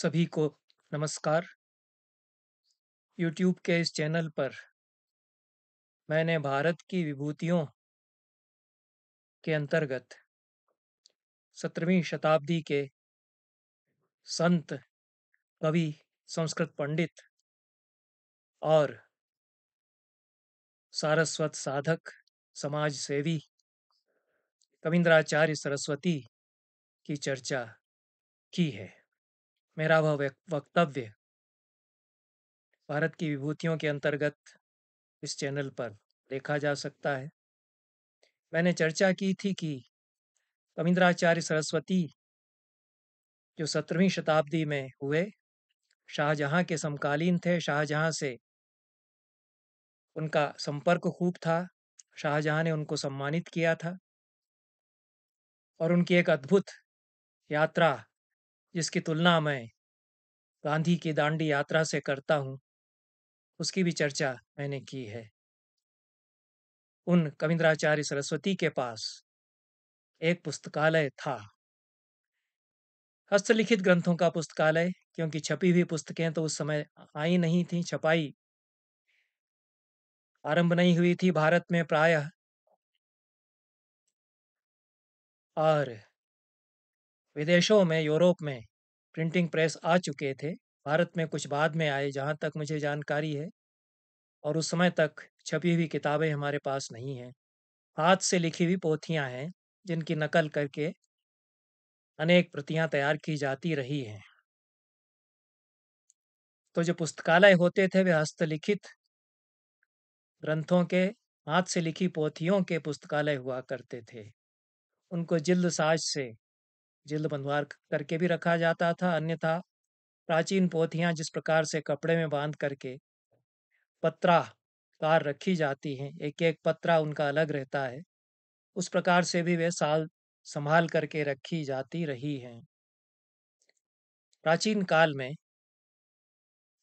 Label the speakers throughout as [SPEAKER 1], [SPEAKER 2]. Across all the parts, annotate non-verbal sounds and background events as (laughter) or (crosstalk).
[SPEAKER 1] सभी को नमस्कार YouTube के इस चैनल पर मैंने भारत की विभूतियों के अंतर्गत सत्रहवीं शताब्दी के संत कवि संस्कृत पंडित और सारस्वत साधक समाज सेवी कविंद्राचार्य सरस्वती की चर्चा की है मेरा वह वक्तव्य भारत की विभूतियों के अंतर्गत इस चैनल पर देखा जा सकता है
[SPEAKER 2] मैंने चर्चा की थी कि कविंद्राचार्य सरस्वती जो सत्रहवीं शताब्दी में हुए शाहजहां के समकालीन
[SPEAKER 1] थे शाहजहां से उनका संपर्क खूब था शाहजहां ने उनको सम्मानित किया था और उनकी एक अद्भुत यात्रा जिसकी तुलना मैं गांधी की दांडी यात्रा से करता हूँ उसकी भी चर्चा मैंने की है उन कविंद्राचार्य सरस्वती के पास एक पुस्तकालय था
[SPEAKER 2] हस्तलिखित ग्रंथों का पुस्तकालय क्योंकि छपी हुई पुस्तकें तो उस समय आई
[SPEAKER 1] नहीं थी छपाई आरंभ नहीं हुई थी भारत में प्रायः और विदेशों में यूरोप में प्रिंटिंग प्रेस आ चुके थे भारत में कुछ बाद में आए जहाँ
[SPEAKER 2] तक मुझे जानकारी है और उस समय तक छपी हुई किताबें हमारे पास नहीं हैं
[SPEAKER 1] हाथ से लिखी हुई पोथियाँ हैं जिनकी नकल करके अनेक प्रतियाँ तैयार की जाती रही हैं तो जो पुस्तकालय
[SPEAKER 2] होते थे वे हस्तलिखित ग्रंथों के हाथ से लिखी पोथियों के पुस्तकालय हुआ करते थे उनको जिल्द साज से जिल्द बंधवार करके भी रखा जाता था अन्यथा प्राचीन पोथियां जिस प्रकार से कपड़े में बांध करके पत्रा कार रखी जाती हैं एक एक पत्रा उनका अलग रहता है उस प्रकार से भी वे साल संभाल करके रखी जाती रही हैं प्राचीन काल में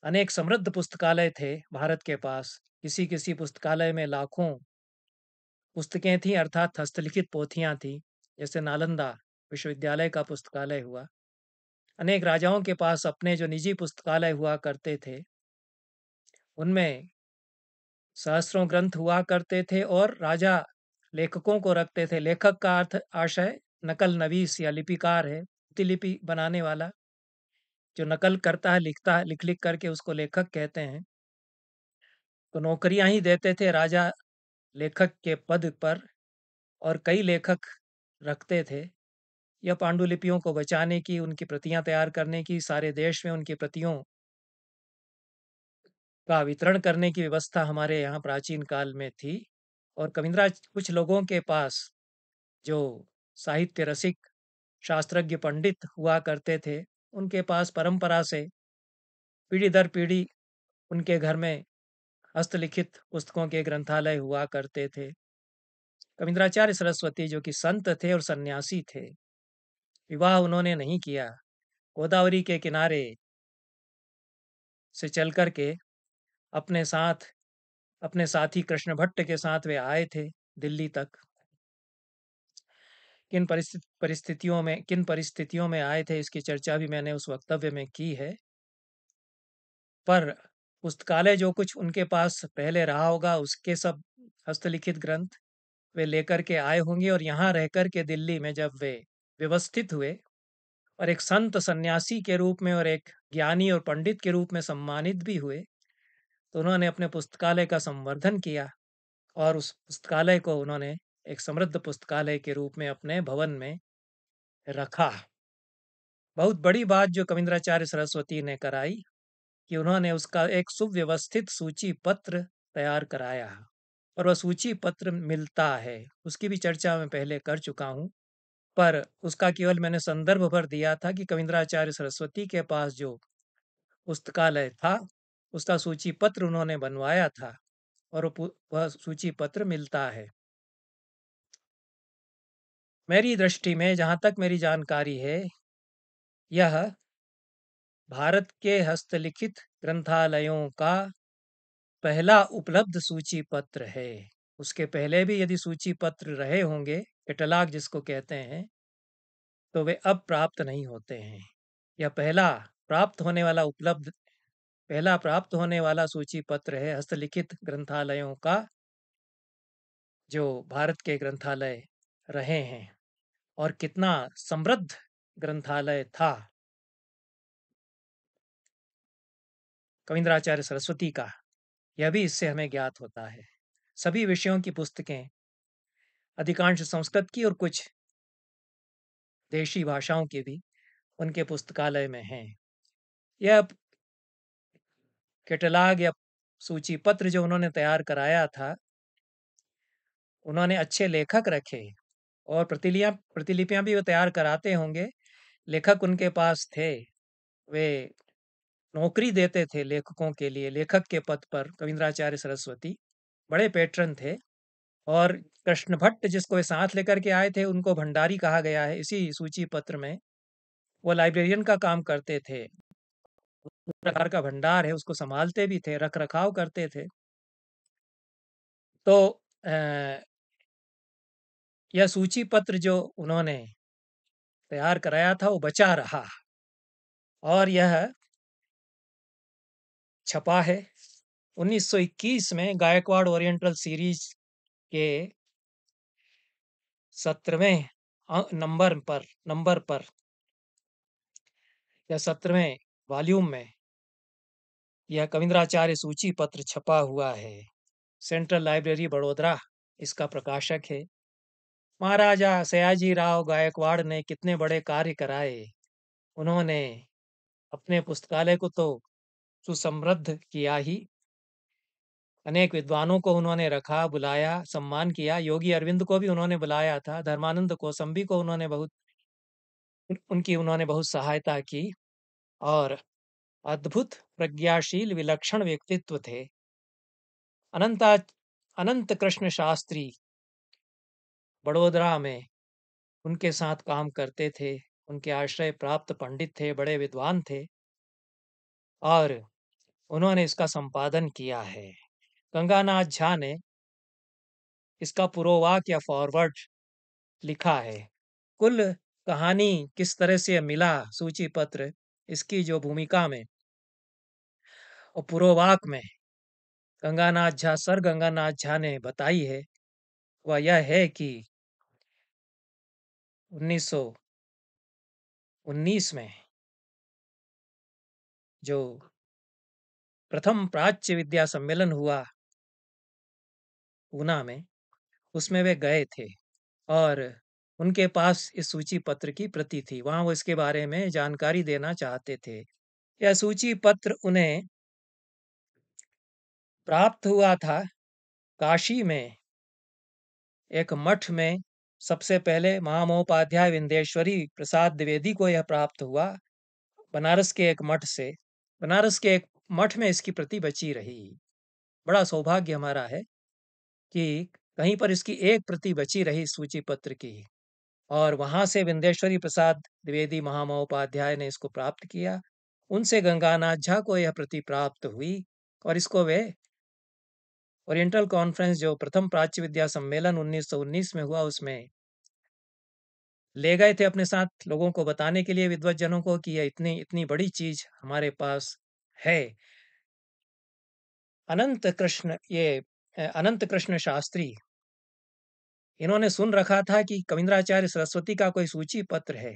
[SPEAKER 2] अनेक समृद्ध पुस्तकालय थे भारत के पास किसी किसी पुस्तकालय में लाखों पुस्तकें थीं अर्थात हस्तलिखित पोथियां थीं जैसे नालंदा विश्वविद्यालय का पुस्तकालय हुआ अनेक राजाओं के पास अपने जो निजी पुस्तकालय हुआ करते थे उनमें सहस्रों ग्रंथ हुआ करते थे और राजा लेखकों को रखते थे लेखक का अर्थ आशय नकल नवीस या लिपिकार है प्रतिलिपि बनाने वाला जो नकल करता है लिखता है लिख लिख करके उसको लेखक कहते हैं तो नौकरियां ही देते थे राजा लेखक के पद पर और कई लेखक रखते थे या पांडुलिपियों को बचाने की उनकी प्रतियां तैयार करने की सारे देश में उनकी प्रतियों का वितरण करने की व्यवस्था हमारे यहाँ प्राचीन काल में थी और कविंद्रा कुछ लोगों के पास जो साहित्य रसिक शास्त्रज्ञ पंडित हुआ करते थे उनके पास परंपरा से पीढ़ी दर पीढ़ी उनके घर में हस्तलिखित पुस्तकों के ग्रंथालय हुआ करते थे कविंद्राचार्य सरस्वती जो कि संत थे और सन्यासी थे विवाह उन्होंने नहीं किया गोदावरी के किनारे से चल कर के अपने साथ अपने साथी कृष्ण भट्ट के साथ वे आए थे दिल्ली तक किन परिस्थितियों में किन परिस्थितियों में आए थे इसकी चर्चा भी मैंने उस वक्तव्य में की है पर पुस्तकालय जो कुछ उनके पास पहले रहा होगा उसके सब हस्तलिखित ग्रंथ वे लेकर के आए होंगे और यहाँ रह कर के दिल्ली में जब वे व्यवस्थित हुए और एक संत सन्यासी के रूप में और एक ज्ञानी और पंडित के रूप में सम्मानित भी हुए तो उन्होंने अपने पुस्तकालय का संवर्धन किया और उस पुस्तकालय को उन्होंने एक समृद्ध पुस्तकालय के रूप में अपने भवन में रखा बहुत बड़ी बात जो कविंद्राचार्य सरस्वती ने कराई कि उन्होंने उसका एक सुव्यवस्थित सूची पत्र तैयार कराया और वह सूची पत्र मिलता है उसकी भी चर्चा मैं पहले कर चुका हूँ पर उसका केवल मैंने संदर्भ भर दिया था कि कविंद्राचार्य सरस्वती के पास जो पुस्तकालय था उसका सूची पत्र उन्होंने बनवाया था और वह सूची पत्र मिलता है
[SPEAKER 1] मेरी दृष्टि में जहाँ तक मेरी जानकारी है यह भारत के हस्तलिखित ग्रंथालयों
[SPEAKER 2] का पहला उपलब्ध सूची पत्र है उसके पहले भी यदि सूची पत्र रहे होंगे या जिसको कहते हैं तो वे अब प्राप्त नहीं होते हैं यह पहला प्राप्त होने वाला उपलब्ध पहला प्राप्त होने वाला सूची पत्र है हस्तलिखित ग्रंथालयों का जो
[SPEAKER 1] भारत के ग्रंथालय रहे हैं और कितना समृद्ध ग्रंथालय था कविंद्राचार्य सरस्वती का यह भी इससे हमें ज्ञात होता है सभी विषयों की पुस्तकें अधिकांश संस्कृत की और कुछ देशी भाषाओं के भी उनके पुस्तकालय में हैं यह
[SPEAKER 2] कैटलाग या सूची पत्र जो उन्होंने तैयार कराया था उन्होंने अच्छे लेखक रखे और प्रतिलिया प्रतिलिपियां भी वो तैयार कराते होंगे लेखक उनके पास थे वे नौकरी देते थे लेखकों के लिए लेखक के पद पर कविंद्राचार्य सरस्वती बड़े पेट्रन थे और कृष्ण भट्ट जिसको साथ लेकर के आए थे उनको भंडारी कहा गया है इसी सूची पत्र में वो लाइब्रेरियन का काम करते थे प्रकार का भंडार है उसको संभालते
[SPEAKER 1] भी थे रख रखाव करते थे तो यह सूची पत्र जो उन्होंने तैयार कराया था वो बचा रहा और यह छपा है 1921 में गायकवाड़ ओरिएंटल सीरीज के सत्रहवें नंबर पर नंबर पर या सत्रहवें वॉल्यूम में यह
[SPEAKER 2] कविंद्राचार्य सूची पत्र छपा हुआ है सेंट्रल लाइब्रेरी बड़ोदरा इसका प्रकाशक है महाराजा सयाजी राव गायकवाड़ ने कितने बड़े कार्य कराए उन्होंने अपने पुस्तकालय को तो सुसमृद्ध किया ही अनेक विद्वानों को उन्होंने रखा बुलाया सम्मान किया योगी अरविंद को भी उन्होंने बुलाया था धर्मानंद कोसंबी को उन्होंने बहुत उनकी उन्होंने बहुत सहायता की और अद्भुत प्रज्ञाशील विलक्षण व्यक्तित्व थे अनंता अनंत कृष्ण शास्त्री बड़ोदरा में उनके साथ काम करते थे उनके आश्रय प्राप्त पंडित थे बड़े विद्वान थे और उन्होंने इसका संपादन किया है गंगानाथ झा ने इसका पुरोवाक या फॉरवर्ड लिखा है कुल कहानी किस तरह से मिला सूची पत्र इसकी जो भूमिका में और पुरोवाक
[SPEAKER 1] में गंगानाथ झा सर गंगानाथ झा ने बताई है वह यह है कि 1919 में जो प्रथम प्राच्य विद्या सम्मेलन हुआ ऊना में उसमें
[SPEAKER 2] वे गए थे और उनके पास इस सूची पत्र की प्रति थी वहाँ वो इसके
[SPEAKER 1] बारे में जानकारी देना चाहते थे यह सूची पत्र उन्हें प्राप्त हुआ था काशी में
[SPEAKER 2] एक मठ में सबसे पहले महामहोपाध्याय विंदेश्वरी प्रसाद द्विवेदी को यह प्राप्त हुआ बनारस के एक मठ से बनारस के एक मठ में इसकी प्रति बची रही बड़ा सौभाग्य हमारा है कि कहीं पर इसकी एक प्रति बची रही सूची पत्र की और वहां से विंध्येश्वरी प्रसाद द्विवेदी महामहोपाध्याय ने इसको प्राप्त किया उनसे गंगानाथ झा को यह प्रति प्राप्त हुई और इसको वे ओरिएंटल कॉन्फ्रेंस जो प्रथम प्राच्य विद्या सम्मेलन 1919 में हुआ उसमें ले गए थे अपने साथ लोगों को बताने के लिए विद्वजनों को कि यह इतनी इतनी बड़ी चीज हमारे पास है अनंत कृष्ण ये अनंत कृष्ण शास्त्री इन्होंने सुन रखा था कि कविंद्राचार्य सरस्वती का कोई सूची पत्र है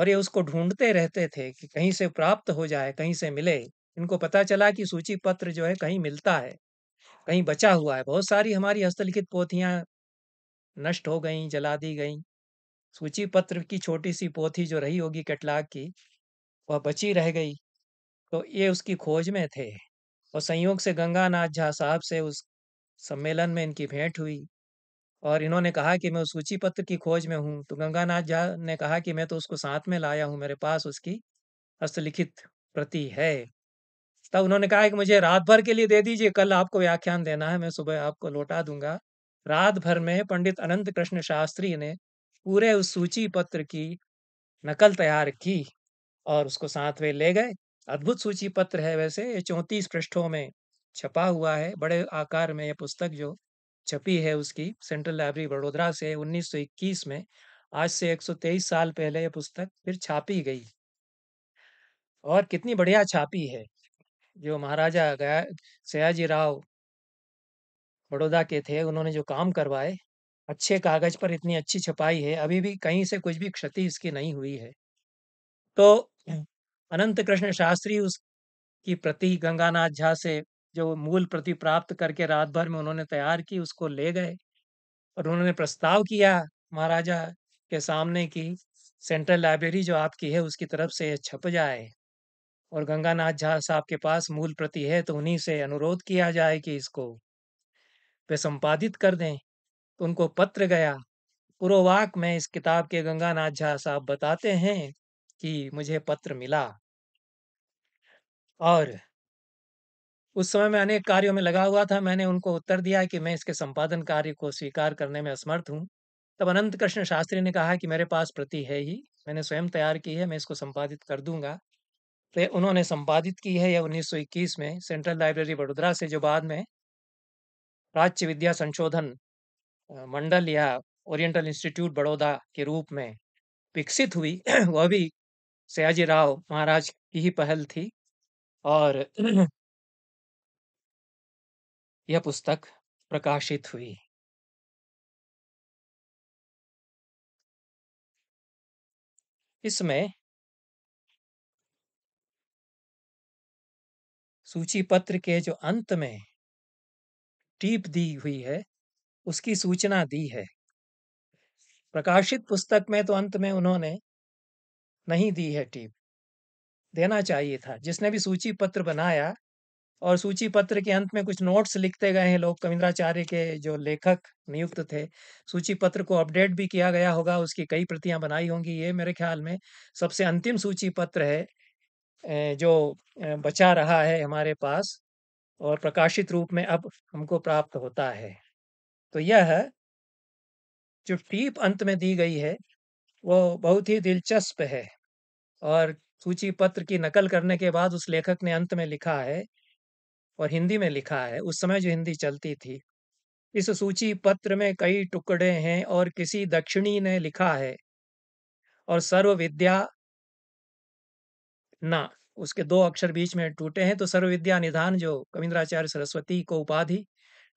[SPEAKER 2] और ये उसको ढूंढते रहते थे कि कहीं से प्राप्त हो जाए कहीं से मिले इनको पता चला कि सूची पत्र जो है कहीं मिलता है कहीं बचा हुआ है बहुत सारी हमारी हस्तलिखित पोथियाँ नष्ट हो गई जला दी गई सूची पत्र की छोटी सी पोथी जो रही होगी कैटलाग की वह बची रह गई तो ये उसकी खोज में थे और संयोग से गंगानाथ झा साहब से उस सम्मेलन में इनकी भेंट हुई और इन्होंने कहा कि मैं उस सूची पत्र की खोज में हूँ तो गंगानाथ झा ने कहा कि मैं तो उसको साथ में लाया हूँ मेरे पास उसकी हस्तलिखित प्रति है तब उन्होंने कहा कि मुझे रात भर के लिए दे दीजिए कल आपको व्याख्यान देना है मैं सुबह आपको लौटा दूंगा रात भर में पंडित अनंत कृष्ण शास्त्री ने पूरे उस सूची पत्र की नकल तैयार की और उसको साथ में ले गए अद्भुत सूची पत्र है वैसे ये चौंतीस पृष्ठों में छपा हुआ है बड़े आकार में यह पुस्तक जो छपी है उसकी सेंट्रल लाइब्रेरी बड़ोदरा से 1921 में आज से 123 साल पहले यह पुस्तक फिर छापी गई और कितनी बढ़िया छापी है जो महाराजा गया सयाजी राव बड़ौदा के थे उन्होंने जो काम करवाए अच्छे कागज पर इतनी अच्छी छपाई है अभी भी कहीं से कुछ भी क्षति इसकी नहीं हुई है तो अनंत कृष्ण शास्त्री उसकी प्रति गंगानाथ झा से जो मूल प्रति प्राप्त करके रात भर में उन्होंने तैयार की उसको ले गए और उन्होंने प्रस्ताव किया महाराजा के सामने की सेंट्रल लाइब्रेरी जो आपकी है उसकी तरफ से छप जाए और गंगानाथ झा साहब के पास मूल प्रति है तो उन्हीं से अनुरोध किया जाए कि इसको वे संपादित कर दें तो उनको पत्र गया पूर्ववाक में इस किताब के गंगानाथ झा साहब बताते हैं कि मुझे पत्र मिला और उस समय मैं अनेक कार्यों में लगा हुआ था मैंने उनको उत्तर दिया कि मैं इसके संपादन कार्य को स्वीकार करने में असमर्थ हूँ तब अनंत कृष्ण शास्त्री ने कहा कि मेरे पास प्रति है ही मैंने स्वयं तैयार की है मैं इसको संपादित कर दूंगा तो उन्होंने संपादित की है यह 1921 में सेंट्रल लाइब्रेरी वडोदरा से जो बाद में प्राच्य विद्या संशोधन मंडल या ओरिएंटल इंस्टीट्यूट बड़ौदा के रूप में विकसित हुई (clears throat) वह भी
[SPEAKER 1] सयाजी राव महाराज की ही पहल थी और (clears throat) यह पुस्तक प्रकाशित हुई इसमें सूची पत्र के जो अंत में टीप दी हुई है उसकी सूचना दी
[SPEAKER 2] है प्रकाशित पुस्तक में तो अंत में उन्होंने नहीं दी है टीप देना चाहिए था जिसने भी सूची पत्र बनाया और सूची पत्र के अंत में कुछ नोट्स लिखते गए हैं लोग कविंद्राचार्य के जो लेखक नियुक्त थे सूची पत्र को अपडेट भी किया गया होगा उसकी कई प्रतियां बनाई होंगी ये मेरे ख्याल में सबसे अंतिम सूची पत्र है जो बचा रहा है हमारे पास और प्रकाशित रूप में अब हमको प्राप्त होता है तो यह जो टीप अंत में दी गई है वो बहुत ही दिलचस्प है और सूची पत्र की नकल करने के बाद उस लेखक ने अंत में लिखा है और हिंदी में लिखा है उस समय जो हिंदी चलती थी इस सूची पत्र में कई टुकड़े हैं और किसी दक्षिणी ने लिखा है और विद्या ना उसके दो अक्षर बीच में टूटे हैं तो विद्या निधान जो कविंद्राचार्य सरस्वती को उपाधि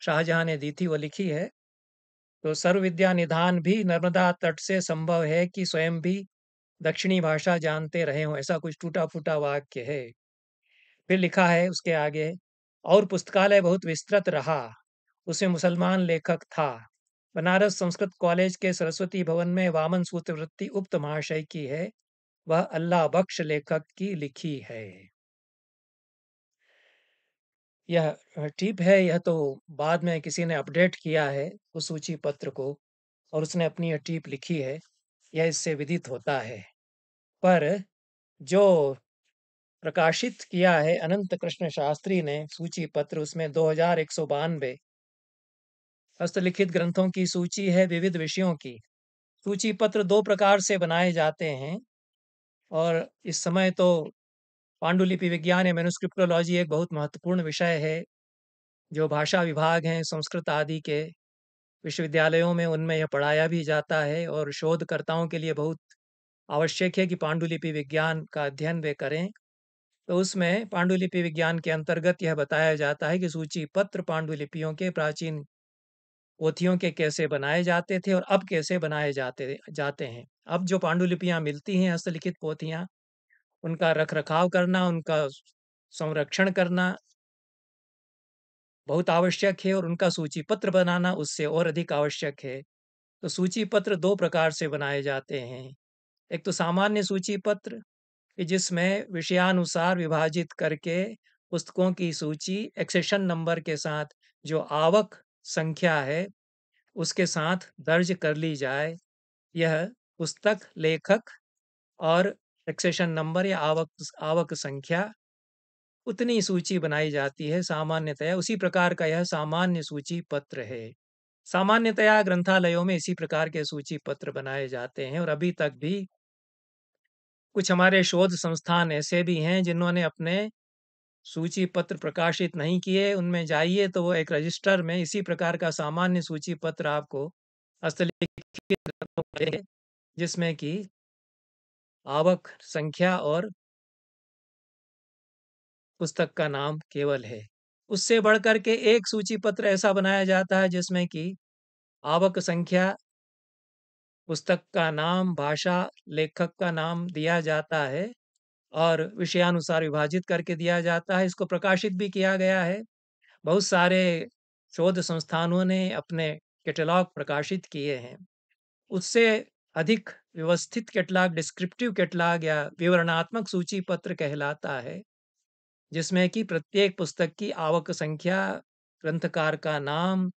[SPEAKER 2] शाहजहां ने दी थी वो लिखी है तो सर्व विद्या निधान भी नर्मदा तट से संभव है कि स्वयं भी दक्षिणी भाषा जानते रहे हों ऐसा कुछ टूटा फूटा वाक्य है फिर लिखा है उसके आगे और पुस्तकालय बहुत विस्तृत रहा उसमें मुसलमान लेखक था बनारस संस्कृत कॉलेज के सरस्वती भवन में वामन सूत्रवृत्ति उक्त महाशय की है वह अल्लाह बख्श लेखक की लिखी है यह टिप है यह तो बाद में किसी ने अपडेट किया है उस सूची पत्र को और उसने अपनी यह टिप लिखी है यह इससे विदित होता है पर जो प्रकाशित किया है अनंत कृष्ण शास्त्री ने सूची पत्र उसमें दो हजार एक सौ बानवे हस्तलिखित ग्रंथों की सूची है विविध विषयों की सूची पत्र दो प्रकार से बनाए जाते हैं और इस समय तो पांडुलिपि विज्ञान या मेनुस्क्रिप्टोलॉजी एक बहुत महत्वपूर्ण विषय है जो भाषा विभाग हैं संस्कृत आदि के विश्वविद्यालयों में उनमें यह पढ़ाया भी जाता है और शोधकर्ताओं के लिए बहुत आवश्यक है कि पांडुलिपि विज्ञान का अध्ययन वे करें तो उसमें पांडुलिपि विज्ञान के अंतर्गत यह बताया जाता है कि सूची पत्र पांडुलिपियों के प्राचीन पोथियों के कैसे बनाए जाते थे और अब कैसे बनाए जाते जाते हैं अब जो पांडुलिपियाँ मिलती हैं हस्तलिखित पोथियाँ उनका रख रखाव करना उनका संरक्षण करना बहुत आवश्यक है और उनका सूची पत्र बनाना उससे और अधिक आवश्यक है तो सूची पत्र दो प्रकार से बनाए जाते हैं एक तो सामान्य सूची पत्र कि जिसमें विषयानुसार विभाजित करके पुस्तकों की सूची एक्सेशन नंबर के साथ जो आवक संख्या है उसके साथ दर्ज कर ली जाए यह पुस्तक लेखक और एक्सेशन नंबर या आवक आवक संख्या उतनी सूची बनाई जाती है सामान्यतया उसी प्रकार का यह सामान्य सूची पत्र है सामान्यतया ग्रंथालयों में इसी प्रकार के सूची पत्र बनाए जाते हैं और अभी तक भी कुछ हमारे शोध संस्थान ऐसे भी हैं जिन्होंने अपने सूची पत्र प्रकाशित नहीं किए उनमें जाइए तो वो एक रजिस्टर में इसी प्रकार का सामान्य सूची पत्र आपको
[SPEAKER 1] जिसमें कि आवक संख्या और पुस्तक का नाम केवल है
[SPEAKER 2] उससे बढ़कर के एक सूची पत्र ऐसा बनाया जाता है जिसमें कि आवक संख्या पुस्तक का नाम, भाषा, लेखक का नाम दिया जाता है और विषयानुसार विभाजित करके दिया जाता है। इसको प्रकाशित भी किया गया है। बहुत सारे शोध संस्थानों ने अपने कैटलॉग प्रकाशित किए हैं। उससे अधिक व्यवस्थित कैटलॉग डिस्क्रिप्टिव कैटलॉग या विवरणात्मक सूची पत्र कहलाता है, जिसमें कि प्रत्येक पुस्तक की आवक संख्या, ग्रंथकार का नाम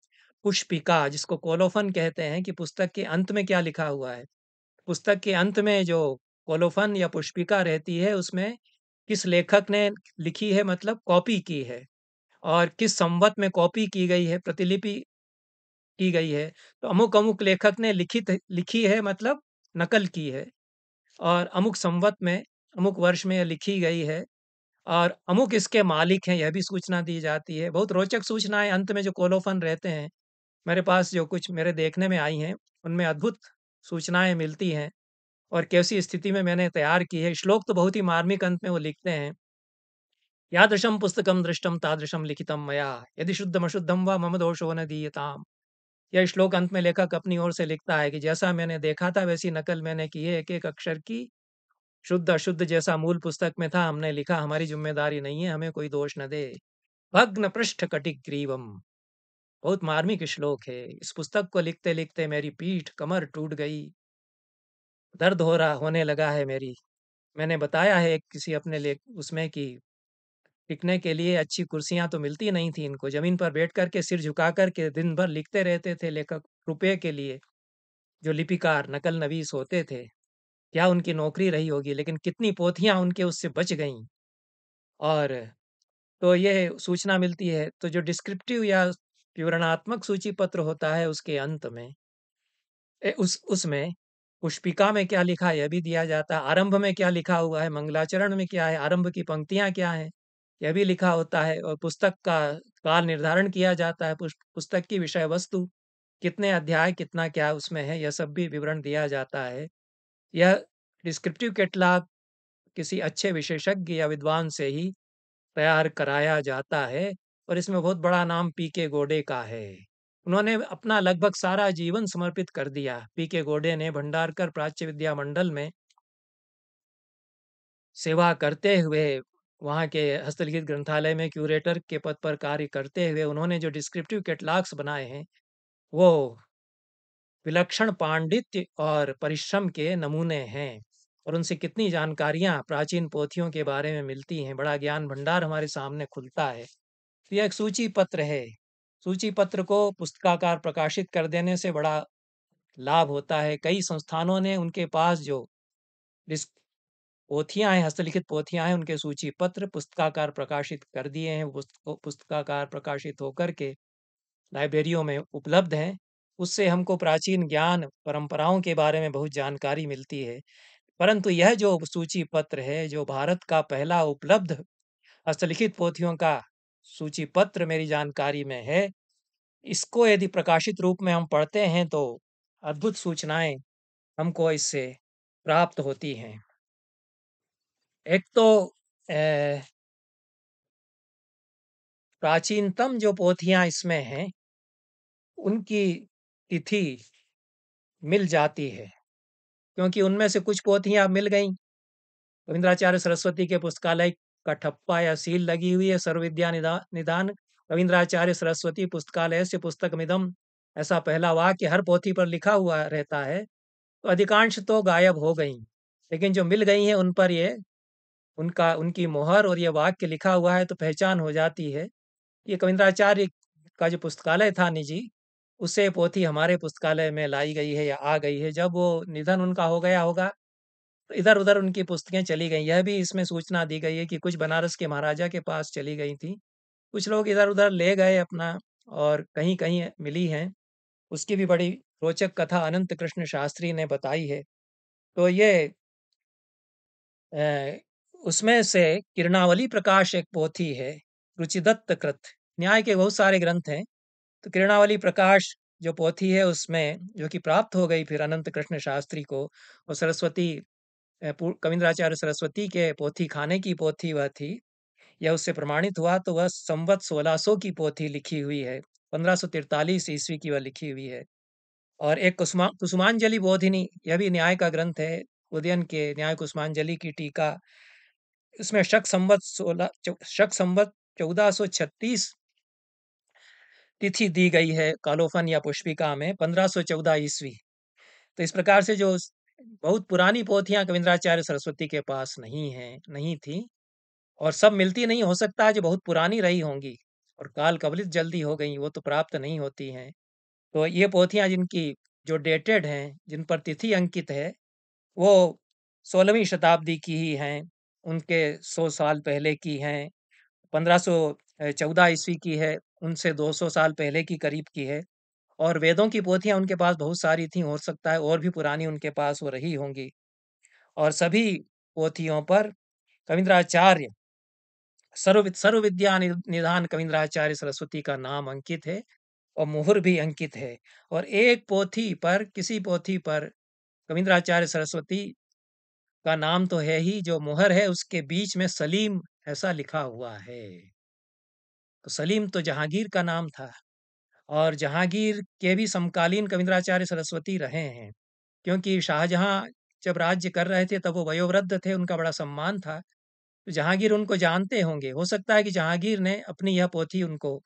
[SPEAKER 2] पुष्पिका जिसको कोलोफन कहते हैं कि पुस्तक के अंत में क्या लिखा हुआ है पुस्तक के अंत में जो कोलोफन या पुष्पिका रहती है उसमें किस लेखक ने लिखी है मतलब कॉपी की है और किस संवत में कॉपी की गई है प्रतिलिपि की गई है तो अमुक अमुक लेखक ने लिखित लिखी है मतलब नकल की है और अमुक संवत में अमुक वर्ष में यह लिखी गई है और अमुक इसके मालिक हैं यह भी सूचना दी जाती है बहुत रोचक सूचनाएं अंत में जो कोलोफन रहते हैं मेरे पास जो कुछ मेरे देखने में आई हैं उनमें अद्भुत सूचनाएं मिलती हैं और कैसी स्थिति में मैंने तैयार की है श्लोक तो बहुत ही मार्मिक अंत में वो लिखते हैं यादृशम पुस्तकम दृष्टम तादृशम लिखितम मया यदि शुद्धम अशुद्धम व मम दोषो न दीयताम यह श्लोक अंत में लेखक अपनी ओर से लिखता है कि जैसा मैंने देखा था वैसी नकल मैंने की है एक एक अक्षर की शुद्ध अशुद्ध जैसा मूल पुस्तक में था हमने लिखा हमारी जिम्मेदारी नहीं है हमें कोई दोष न दे भग्न पृष्ठ कटिक ग्रीवम बहुत मार्मिक श्लोक है इस पुस्तक को लिखते लिखते मेरी पीठ कमर टूट गई दर्द हो रहा होने लगा है मेरी मैंने बताया है किसी अपने लेख उसमें कि लिखने के लिए अच्छी कुर्सियां तो मिलती नहीं थी इनको जमीन पर बैठ करके सिर झुका करके दिन भर लिखते रहते थे लेखक रुपये के लिए जो लिपिकार नकल नवीस होते थे क्या उनकी नौकरी रही होगी लेकिन कितनी पोथियां उनके उससे बच गईं और तो ये सूचना मिलती है तो जो डिस्क्रिप्टिव या विवरणात्मक सूची पत्र होता है उसके अंत में ए, उस उसमें पुष्पिका में क्या लिखा है यह भी दिया जाता है आरंभ में क्या लिखा हुआ है मंगलाचरण में क्या है आरंभ की पंक्तियां क्या है यह भी लिखा होता है और पुस्तक का काल निर्धारण किया जाता है पुस्तक की विषय वस्तु कितने अध्याय कितना क्या उसमें है यह सब भी विवरण दिया जाता है यह डिस्क्रिप्टिव कैटलाग किसी अच्छे विशेषज्ञ या विद्वान से ही तैयार कराया जाता है और इसमें बहुत बड़ा नाम पी के गोडे का है उन्होंने अपना लगभग सारा जीवन समर्पित कर दिया पी के गोडे ने भंडारकर प्राच्य विद्या मंडल में सेवा करते हुए वहाँ के हस्तलिखित ग्रंथालय में क्यूरेटर के पद पर कार्य करते हुए उन्होंने जो डिस्क्रिप्टिव कैटलॉग्स बनाए हैं वो विलक्षण पांडित्य और परिश्रम के नमूने हैं और उनसे कितनी जानकारियाँ प्राचीन पोथियों के बारे में मिलती हैं बड़ा ज्ञान भंडार हमारे सामने खुलता है तो यह एक सूची पत्र है सूची पत्र को पुस्तकाकार प्रकाशित कर देने से बड़ा लाभ होता है कई संस्थानों ने उनके पास जो पोथियाँ हैं हस्तलिखित पोथियाँ हैं उनके सूची पत्र पुस्तकाकार प्रकाशित कर दिए हैं पुस्तकाकार प्रकाशित होकर के लाइब्रेरियों में उपलब्ध हैं उससे हमको प्राचीन ज्ञान परंपराओं के बारे में बहुत जानकारी मिलती है परंतु यह जो सूची पत्र है जो भारत का पहला उपलब्ध हस्तलिखित पोथियों का सूची पत्र मेरी जानकारी में है इसको यदि प्रकाशित रूप में हम पढ़ते हैं तो
[SPEAKER 1] अद्भुत सूचनाएं हमको इससे प्राप्त होती हैं एक तो ए, प्राचीनतम जो पोथियां इसमें हैं उनकी तिथि
[SPEAKER 2] मिल जाती है क्योंकि उनमें से कुछ पोथियां मिल गईं रविंद्राचार्य सरस्वती के पुस्तकालय का ठप्पा या सील लगी हुई है सर्वविद्या निदान रविन्द्राचार्य सरस्वती पुस्तकालय से पुस्तक मिदम ऐसा पहला वाक्य हर पोथी पर लिखा हुआ रहता है तो अधिकांश तो गायब हो गई लेकिन जो मिल गई हैं उन पर ये उनका उनकी मोहर और ये वाक्य लिखा हुआ है तो पहचान हो जाती है ये कविंद्राचार्य का जो पुस्तकालय था निजी उसे पोथी हमारे पुस्तकालय में लाई गई है या आ गई है जब वो निधन उनका हो गया होगा तो इधर उधर उनकी पुस्तकें चली गई यह भी इसमें सूचना दी गई है कि कुछ बनारस के महाराजा के पास चली गई थी कुछ लोग इधर उधर ले गए अपना और कहीं कहीं मिली हैं उसकी भी बड़ी रोचक कथा अनंत कृष्ण शास्त्री ने बताई है तो ये ए, उसमें से किरणावली प्रकाश एक पोथी है रुचिदत्त कृत न्याय के बहुत सारे ग्रंथ हैं तो किरणावली प्रकाश जो पोथी है उसमें जो कि प्राप्त हो गई फिर अनंत कृष्ण शास्त्री को और सरस्वती कविंद्राचार्य सरस्वती के पोथी खाने की पोथी वह थी यह उससे प्रमाणित हुआ तो वह संवत 1600 की पोथी लिखी हुई है पंद्रह ईस्वी की वह लिखी हुई है और एक कुसुमा कुसुमांजलि बोधिनी यह भी न्याय का ग्रंथ है उदयन के न्याय कुसुमांजलि की टीका इसमें शक संवत सोलह शक संवत चौदह सौ छत्तीस तिथि दी गई है कालोफन या पुष्पिका में पंद्रह सौ चौदह ईस्वी तो इस प्रकार से जो बहुत पुरानी पोथियां कविंद्राचार्य सरस्वती के पास नहीं हैं नहीं थी और सब मिलती नहीं हो सकता जो बहुत पुरानी रही होंगी और काल कबलित जल्दी हो गई वो तो प्राप्त नहीं होती हैं तो ये पोथियाँ जिनकी जो डेटेड हैं जिन पर तिथि अंकित है वो सोलहवीं शताब्दी की ही हैं उनके सौ साल पहले की हैं पंद्रह सौ चौदह ईस्वी की है उनसे दो सौ साल पहले की करीब की है और वेदों की पोथियाँ उनके पास बहुत सारी थी हो सकता है और भी पुरानी उनके पास वो रही होंगी और सभी पोथियों पर कविंद्राचार्य सर्व सर्वविद्या निधान कविंद्राचार्य सरस्वती का नाम अंकित है और मुहर भी अंकित है और एक पोथी पर किसी पोथी पर कविंद्राचार्य सरस्वती का नाम तो है ही जो मुहर है उसके बीच में सलीम ऐसा लिखा हुआ है तो सलीम तो जहांगीर का नाम था और जहांगीर के भी समकालीन कविंद्राचार्य सरस्वती रहे हैं क्योंकि शाहजहां जब राज्य कर रहे थे तब वो वयोवृद्ध थे उनका बड़ा सम्मान था तो जहांगीर उनको जानते होंगे हो सकता है कि जहांगीर ने अपनी यह पोथी उनको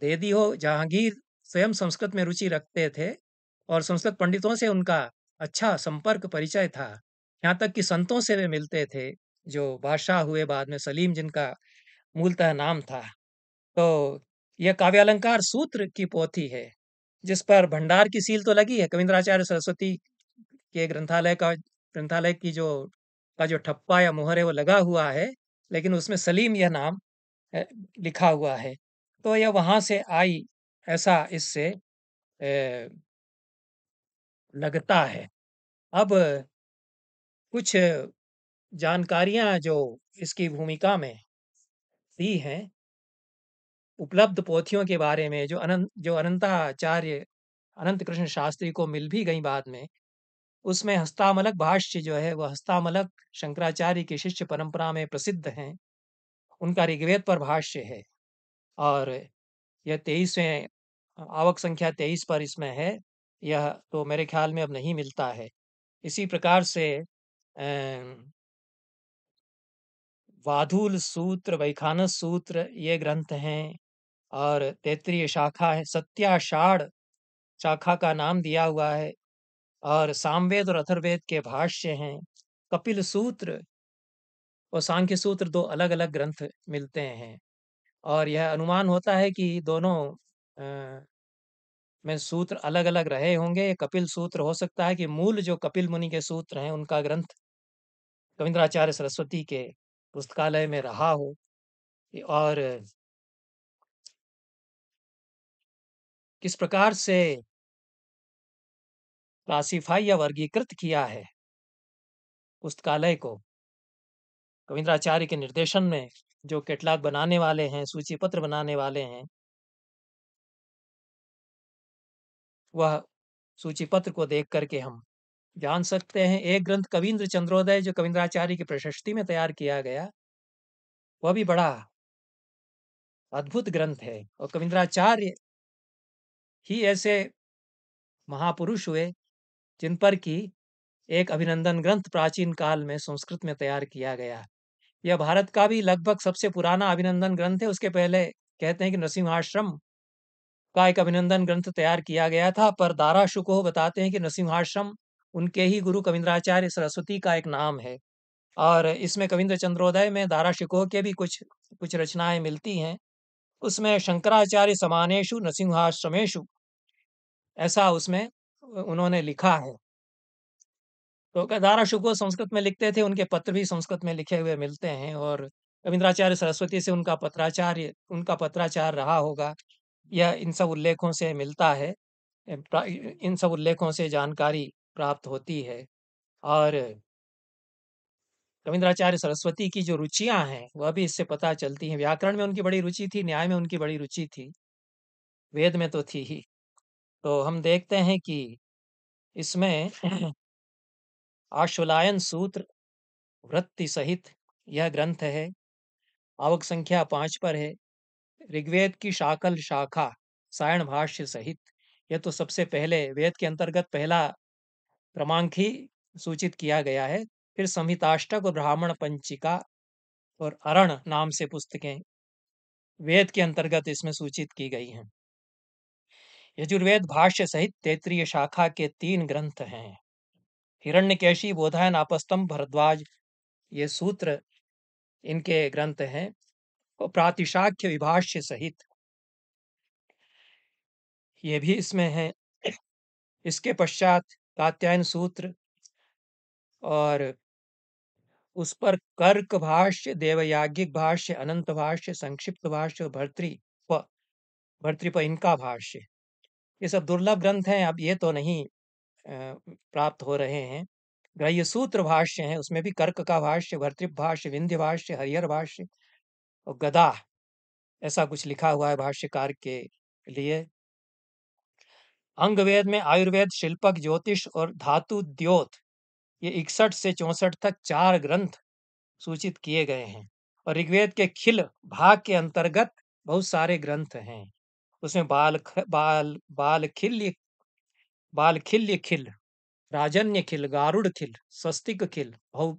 [SPEAKER 2] दे दी हो जहांगीर स्वयं संस्कृत में रुचि रखते थे और संस्कृत पंडितों से उनका अच्छा संपर्क परिचय था यहाँ तक कि संतों से वे मिलते थे जो बादशाह हुए बाद में सलीम जिनका मूलतः नाम था तो यह काव्यालंकार सूत्र की पोथी है जिस पर भंडार की सील तो लगी है कविंद्राचार्य सरस्वती के ग्रंथालय का ग्रंथालय की जो का जो ठप्पा या मोहर है वो लगा हुआ है लेकिन उसमें सलीम यह नाम लिखा हुआ है
[SPEAKER 1] तो यह वहां से आई ऐसा इससे लगता है अब कुछ जानकारियां जो इसकी भूमिका में दी हैं
[SPEAKER 2] उपलब्ध पोथियों के बारे में जो अनंत जो अनंताचार्य अनंत कृष्ण शास्त्री को मिल भी गई बाद में उसमें हस्तामलक भाष्य जो है वह हस्तामलक शंकराचार्य की शिष्य परंपरा में प्रसिद्ध हैं उनका ऋग्वेद पर भाष्य है और यह तेईसवें आवक संख्या तेईस पर इसमें है यह तो मेरे ख्याल में अब नहीं मिलता है इसी प्रकार से वाधुल सूत्र वैखानस सूत्र ये ग्रंथ हैं और तैतरीय शाखा है सत्याषाढ़ शाखा का नाम दिया हुआ है और सामवेद और अथर्वेद के भाष्य हैं कपिल सूत्र और सांख्य सूत्र दो अलग अलग ग्रंथ मिलते हैं और यह अनुमान होता है कि दोनों आ, में सूत्र अलग अलग रहे होंगे कपिल सूत्र हो सकता है कि मूल जो कपिल मुनि के सूत्र हैं उनका ग्रंथ कविंद्राचार्य
[SPEAKER 1] सरस्वती के पुस्तकालय में रहा हो और किस प्रकार से क्लासिफाई या वर्गीकृत किया है पुस्तकालय को कविंद्राचार्य के निर्देशन में जो कैटलॉग बनाने वाले हैं सूची पत्र बनाने वाले हैं वह सूची पत्र को देख करके हम जान सकते हैं एक ग्रंथ कविंद्र चंद्रोदय जो कविंद्राचार्य की प्रशस्ति में तैयार किया गया वह भी बड़ा अद्भुत ग्रंथ है और कविंद्राचार्य ही ऐसे महापुरुष
[SPEAKER 2] हुए जिन पर की एक अभिनंदन ग्रंथ प्राचीन काल में संस्कृत में तैयार किया गया यह भारत का भी लगभग सबसे पुराना अभिनंदन ग्रंथ है उसके पहले कहते हैं कि नरसिंहाश्रम का एक अभिनंदन ग्रंथ तैयार किया गया था पर दारा शुकोह बताते हैं कि नरसिंहाश्रम उनके ही गुरु कविंद्राचार्य सरस्वती का एक नाम है और इसमें कविंद्र चंद्रोदय में दारा शिकोह के भी कुछ कुछ रचनाएं मिलती हैं उसमें शंकराचार्य समानेशु नरसिंहाश्रमेशु ऐसा उसमें उन्होंने लिखा है तो दारा शुको संस्कृत में लिखते थे उनके पत्र भी संस्कृत में लिखे हुए मिलते हैं और रविंद्राचार्य सरस्वती से उनका पत्राचार्य उनका पत्राचार रहा होगा यह इन सब उल्लेखों से मिलता है इन सब उल्लेखों से जानकारी प्राप्त होती है और रविंद्राचार्य सरस्वती की जो रुचियां हैं वह भी इससे पता चलती हैं व्याकरण में उनकी बड़ी रुचि थी न्याय में उनकी
[SPEAKER 1] बड़ी रुचि थी वेद में तो थी ही तो हम देखते हैं कि इसमें आश्वलायन सूत्र वृत्ति सहित यह ग्रंथ है आवक संख्या पांच पर है
[SPEAKER 2] ऋग्वेद की शाकल शाखा सायण भाष्य सहित यह तो सबसे पहले वेद के अंतर्गत पहला क्रमांक ही सूचित किया गया है फिर संहिताष्टक और ब्राह्मण पंचिका और अरण नाम से पुस्तकें वेद के अंतर्गत इसमें सूचित की गई हैं यजुर्वेद भाष्य सहित तैतरीय शाखा के तीन ग्रंथ हैं हिरण्यकेशी बोधायन आपस्तम भरद्वाज ये सूत्र इनके ग्रंथ हैं और प्रातिशाख्य विभाष्य सहित
[SPEAKER 1] ये भी इसमें हैं इसके पश्चात कात्यायन सूत्र और
[SPEAKER 2] उस पर कर्क भाष्य देवयाज्ञिक भाष्य अनंत भाष्य संक्षिप्त भाष्य और भर्तृप भर्तृप इनका भाष्य ये सब दुर्लभ ग्रंथ हैं अब ये तो नहीं प्राप्त हो रहे हैं ग्रह्य सूत्र भाष्य हैं उसमें भी कर्क का भाष्य भर्तृप भाष्य विंध्य भाष्य हरिहर भाष्य और गदा ऐसा कुछ लिखा हुआ है भाष्यकार के लिए अंगवेद में आयुर्वेद शिल्पक ज्योतिष और धातु द्योत ये इकसठ से चौसठ तक चार ग्रंथ सूचित किए गए हैं और ऋग्वेद के खिल भाग के अंतर्गत बहुत सारे ग्रंथ हैं उसमें बाल ख, बाल बाल खिल्य बाल खिल्य खिल राजन्य खिल गारुड़ खिल स्वस्तिक खिल भौ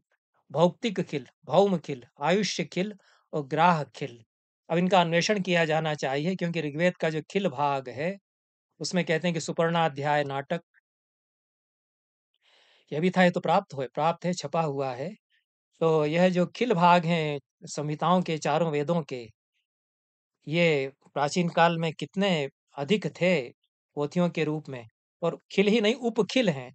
[SPEAKER 2] भौक्तिक खिल भौम खिल आयुष्य खिल और ग्राह खिल अब इनका अन्वेषण किया जाना चाहिए क्योंकि ऋग्वेद का जो खिल भाग है उसमें कहते हैं कि सुपर्णाध्याय नाटक यह भी था ये तो प्राप्त हो प्राप्त है छपा हुआ है तो यह जो खिल भाग हैं संहिताओं के चारों वेदों के ये प्राचीन काल में कितने अधिक थे पोथियों के रूप में और खिल ही नहीं उपखिल हैं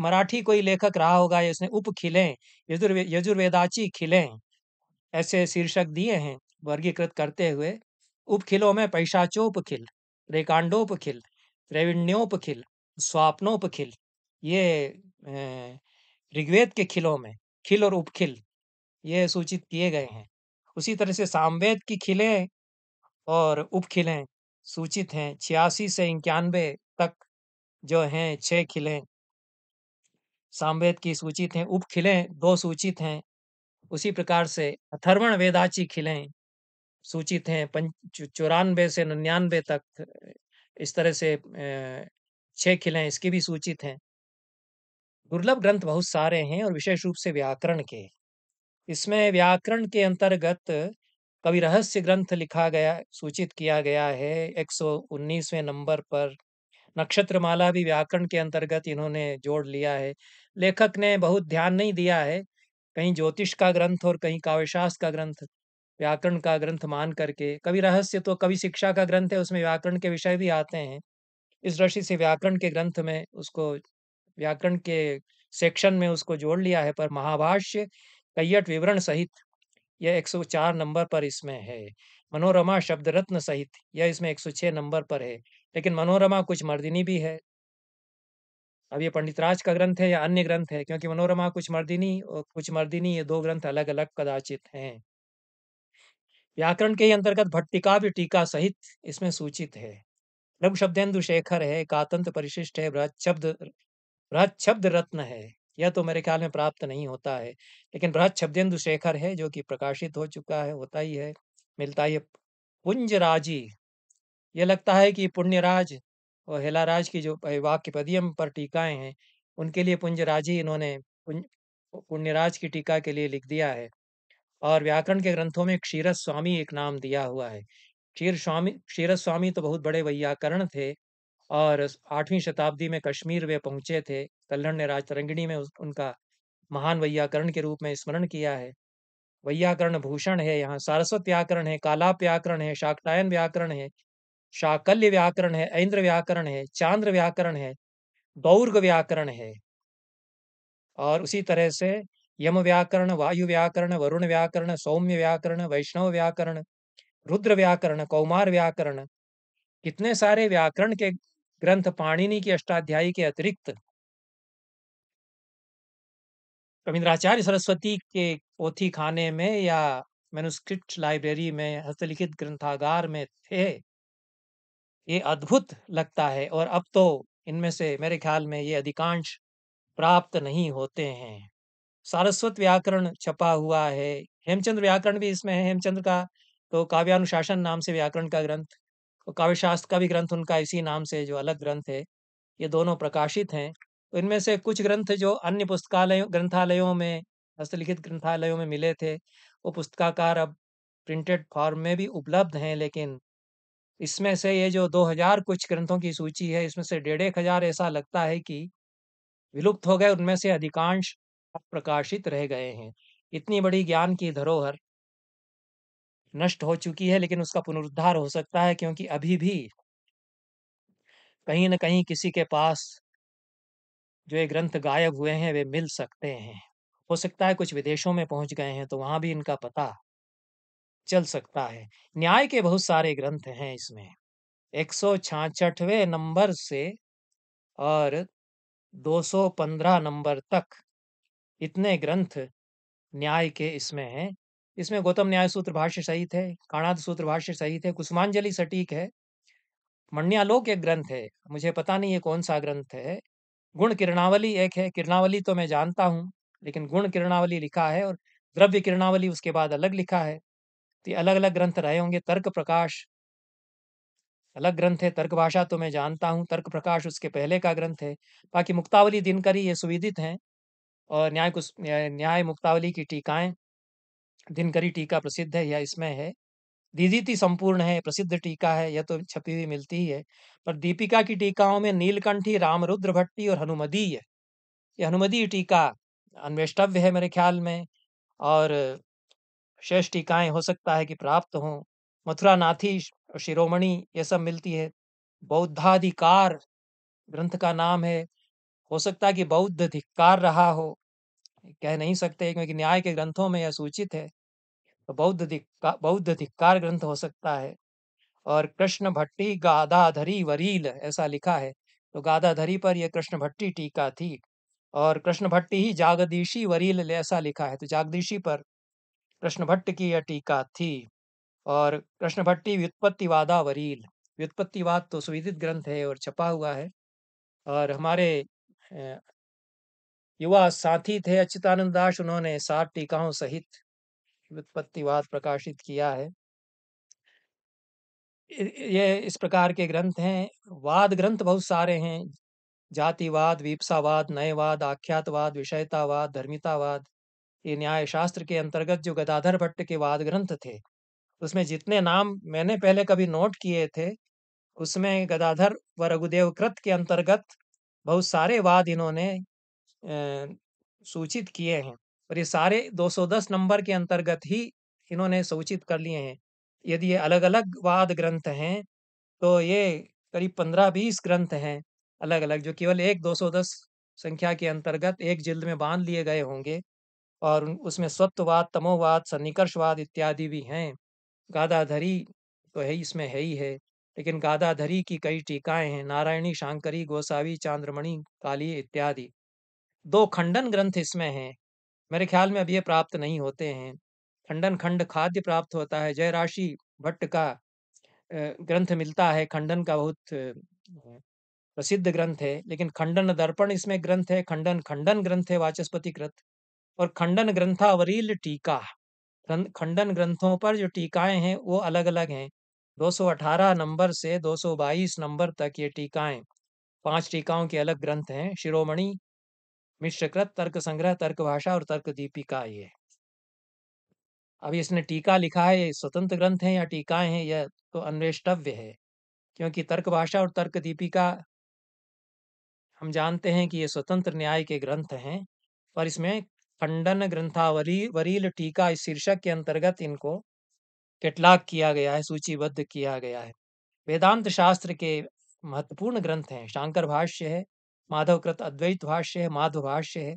[SPEAKER 2] मराठी कोई लेखक रहा होगा या उसने उपखिलें यजुर्वेदाची खिलें ऐसे शीर्षक दिए हैं वर्गीकृत करते हुए उपखिलों में पैशाचोपखिल रेकांडोपखिल रेविण्योपखिल स्वाप्नोपखिल ये ऋग्वेद के खिलों में खिल और उपखिल ये सूचित किए गए हैं उसी तरह से सामवेद की खिलें और उपखिलें सूचित हैं छियासी से इक्यानवे तक जो हैं छह खिलें सामवेद की सूचित हैं उपखिलें दो सूचित हैं उसी प्रकार से अथर्वण वेदाची खिलें सूचित हैं पंच चौरानवे से निन्यानवे तक इस तरह से छह खिलें इसकी भी सूचित हैं दुर्लभ ग्रंथ बहुत सारे हैं और विशेष रूप से व्याकरण के इसमें व्याकरण के अंतर्गत कवि रहस्य ग्रंथ लिखा गया सूचित किया गया है 119वें नंबर पर नक्षत्रमाला भी व्याकरण के अंतर्गत इन्होंने जोड़ लिया है लेखक ने बहुत ध्यान नहीं दिया है कहीं ज्योतिष का ग्रंथ और कहीं काव्यशास्त्र का ग्रंथ व्याकरण का ग्रंथ मान करके कवि रहस्य तो कवि शिक्षा का ग्रंथ है उसमें व्याकरण के विषय भी आते हैं इस दृष्टि से व्याकरण के ग्रंथ में उसको व्याकरण के सेक्शन में उसको जोड़ लिया है पर महाभाष्य कैयट विवरण सहित यह 104 नंबर पर इसमें है मनोरमा शब्द रत्न सहित यह इसमें 106 नंबर पर है लेकिन मनोरमा कुछ मर्दिनी भी है अब ये पंडितराज का ग्रंथ है या अन्य ग्रंथ है क्योंकि मनोरमा कुछ मर्दिनी और कुछ मर्दिनी ये दो ग्रंथ अलग अलग कदाचित हैं व्याकरण के अंतर्गत भी टीका सहित इसमें सूचित है रघु शब्देन्दु शेखर है कातंत परिशिष्ट है शब्द बृहद शब्द रत्न है यह तो मेरे ख्याल में प्राप्त नहीं होता है लेकिन बृहद शब्देंदु शेखर है जो कि प्रकाशित हो चुका है होता ही है मिलता ही पुंजराजी ये लगता है कि पुण्यराज और हेलाराज की जो वाक्य पदियम पर टीकाएं हैं उनके लिए पुंजराजी इन्होंने पुण्यराज की टीका के लिए लिख दिया है और व्याकरण के ग्रंथों में क्षीरस स्वामी एक नाम दिया हुआ है क्षीर स्वामी क्षीरस स्वामी तो बहुत बड़े वैयाकरण थे और आठवीं शताब्दी में कश्मीर वे पहुंचे थे कल्लण ने राजतरंगिणी में उनका महान वैयाकरण के रूप में स्मरण किया है वैयाकरण भूषण है यहाँ सारस्वत व्याकरण है काला व्याकरण है शाकटायन व्याकरण है शाकल्य व्याकरण है ऐन्द्र व्याकरण है चांद्र व्याकरण है दौर्ग व्याकरण है और उसी तरह से यम व्याकरण वायु व्याकरण वरुण व्याकरण सौम्य व्याकरण वैष्णव व्याकरण रुद्र व्याकरण कौमार
[SPEAKER 1] व्याकरण कितने सारे व्याकरण के ग्रंथ पाणिनि की अष्टाध्यायी के अतिरिक्त रविंद्राचार्य सरस्वती के
[SPEAKER 2] पोथी खाने में या मेनुस्क्रिप्ट लाइब्रेरी में हस्तलिखित ग्रंथागार में थे ये अद्भुत लगता है और अब तो इनमें से मेरे ख्याल में ये अधिकांश प्राप्त नहीं होते हैं सारस्वत व्याकरण छपा हुआ है हेमचंद्र व्याकरण भी इसमें है हेमचंद्र का तो काव्यानुशासन नाम से व्याकरण का ग्रंथ काव्य शास्त्र का भी ग्रंथ उनका इसी नाम से जो अलग ग्रंथ है ये दोनों प्रकाशित हैं तो इनमें से कुछ ग्रंथ जो अन्य पुस्तकालय ग्रंथालयों में हस्तलिखित ग्रंथालयों में मिले थे वो पुस्तकाकार अब प्रिंटेड फॉर्म में भी उपलब्ध हैं लेकिन इसमें से ये जो 2000 कुछ ग्रंथों की सूची है इसमें से डेढ़ एक हजार ऐसा लगता है कि विलुप्त हो गए उनमें से अधिकांश प्रकाशित रह गए हैं इतनी बड़ी ज्ञान की धरोहर नष्ट हो चुकी है लेकिन उसका पुनरुद्धार हो सकता है क्योंकि अभी भी कहीं ना कहीं किसी के पास जो ये ग्रंथ गायब हुए हैं वे मिल सकते हैं हो सकता है कुछ विदेशों में पहुंच गए हैं तो वहां भी इनका पता चल सकता है न्याय के बहुत सारे ग्रंथ हैं इसमें एक नंबर से और 215 नंबर तक इतने ग्रंथ न्याय के इसमें हैं इसमें गौतम न्याय सूत्र भाष्य सहित है काणाद सूत्र भाष्य सहित है कुष्मांजलि सटीक है मण्यालोक एक ग्रंथ है मुझे पता नहीं ये कौन सा ग्रंथ है गुण किरणावली एक है किरणावली तो मैं जानता हूँ लेकिन गुण किरणावली लिखा है और द्रव्य किरणावली उसके बाद अलग लिखा है तो ये अलग अलग ग्रंथ रहे होंगे तर्क प्रकाश अलग ग्रंथ है तर्क भाषा तो मैं जानता हूँ तर्क प्रकाश उसके पहले का ग्रंथ है बाकी मुक्तावली दिनकरी ये सुविदित हैं और न्याय कुछ न्याय मुक्तावली की टीकाएं दिनकरी टीका प्रसिद्ध है यह इसमें है दीदीति संपूर्ण है प्रसिद्ध टीका है यह तो छपी हुई मिलती ही है पर दीपिका की टीकाओं में नीलकंठी रामरुद्र भट्टी और हनुमदीय ये हनुमदीय टीका अन्वेष्टव्य है मेरे ख्याल में और शेष टीकाएं हो सकता है कि प्राप्त हों नाथी शिरोमणि ये सब मिलती है बौद्धाधिकार ग्रंथ का नाम है हो सकता है कि बौद्ध धिक्कार रहा हो कह नहीं सकते क्योंकि न्याय के ग्रंथों में यह सूचित है तो बौद्ध बौद्ध धिक्कार ग्रंथ हो सकता है और कृष्ण भट्टी गादाधरी वरील ऐसा लिखा है तो गादाधरी पर यह कृष्ण भट्टी टीका थी और कृष्ण भट्टी ही जागदीशी वरील ऐसा लिखा है तो जागदीशी पर कृष्ण भट्ट की यह टीका थी और कृष्ण भट्टी व्युत्पत्तिवादा वरील व्युत्पत्तिवाद तो सुविदित ग्रंथ है और छपा हुआ है और हमारे युवा साथी थे अच्युतानंद दास उन्होंने सात टीकाओं सहित व्युत्पत्तिवाद प्रकाशित किया है ये इस प्रकार के ग्रंथ हैं वाद ग्रंथ बहुत सारे हैं जातिवाद वीपसावाद नयवाद आख्यातवाद विषयतावाद धर्मितावाद ये न्याय शास्त्र के अंतर्गत जो गदाधर भट्ट के वाद ग्रंथ थे उसमें जितने नाम मैंने पहले कभी नोट किए थे उसमें गदाधर व रघुदेव कृत के अंतर्गत बहुत सारे वाद इन्होंने सूचित किए हैं और ये सारे 210 नंबर के अंतर्गत ही इन्होंने सूचित कर लिए हैं यदि ये अलग अलग वाद ग्रंथ हैं तो ये करीब पंद्रह बीस ग्रंथ हैं अलग अलग जो केवल एक 210 संख्या के अंतर्गत एक जिल्द में बांध लिए गए होंगे और उसमें स्वत्ववाद तमोवाद सन्निकर्षवाद इत्यादि भी हैं गादाधरी तो है इसमें है ही है लेकिन गादाधरी की कई टीकाएं हैं नारायणी शांकरी गोसावी चांद्रमणि काली इत्यादि दो खंडन ग्रंथ इसमें हैं मेरे ख्याल में अब ये प्राप्त नहीं होते हैं खंडन खंड खाद्य प्राप्त होता है जय राशि भट्ट का ग्रंथ मिलता है खंडन का बहुत प्रसिद्ध ग्रंथ है लेकिन खंडन दर्पण इसमें ग्रंथ है खंडन खंडन ग्रंथ है वाचस्पति ग्रंथ और खंडन ग्रंथावरील टीका खंडन ग्रंथों पर जो टीकाएं हैं वो अलग अलग हैं 218 नंबर से 222 नंबर तक ये टीकाएं पांच टीकाओं के अलग ग्रंथ हैं शिरोमणि मिश्रकृत तर्क संग्रह तर्क भाषा और तर्क दीपिका ये अब इसने टीका लिखा है ये स्वतंत्र ग्रंथ है या टीकाएं हैं यह तो अन्वेष्टव्य है क्योंकि तर्क भाषा और तर्क दीपिका हम जानते हैं कि ये स्वतंत्र न्याय के ग्रंथ हैं पर इसमें खंडन ग्रंथावली वरील टीका इस शीर्षक के अंतर्गत इनको कैटलाग किया गया है सूचीबद्ध किया गया है वेदांत शास्त्र के महत्वपूर्ण ग्रंथ हैं शांकर भाष्य है माधवकृत अद्वैत भाष्य है माधव भाष्य है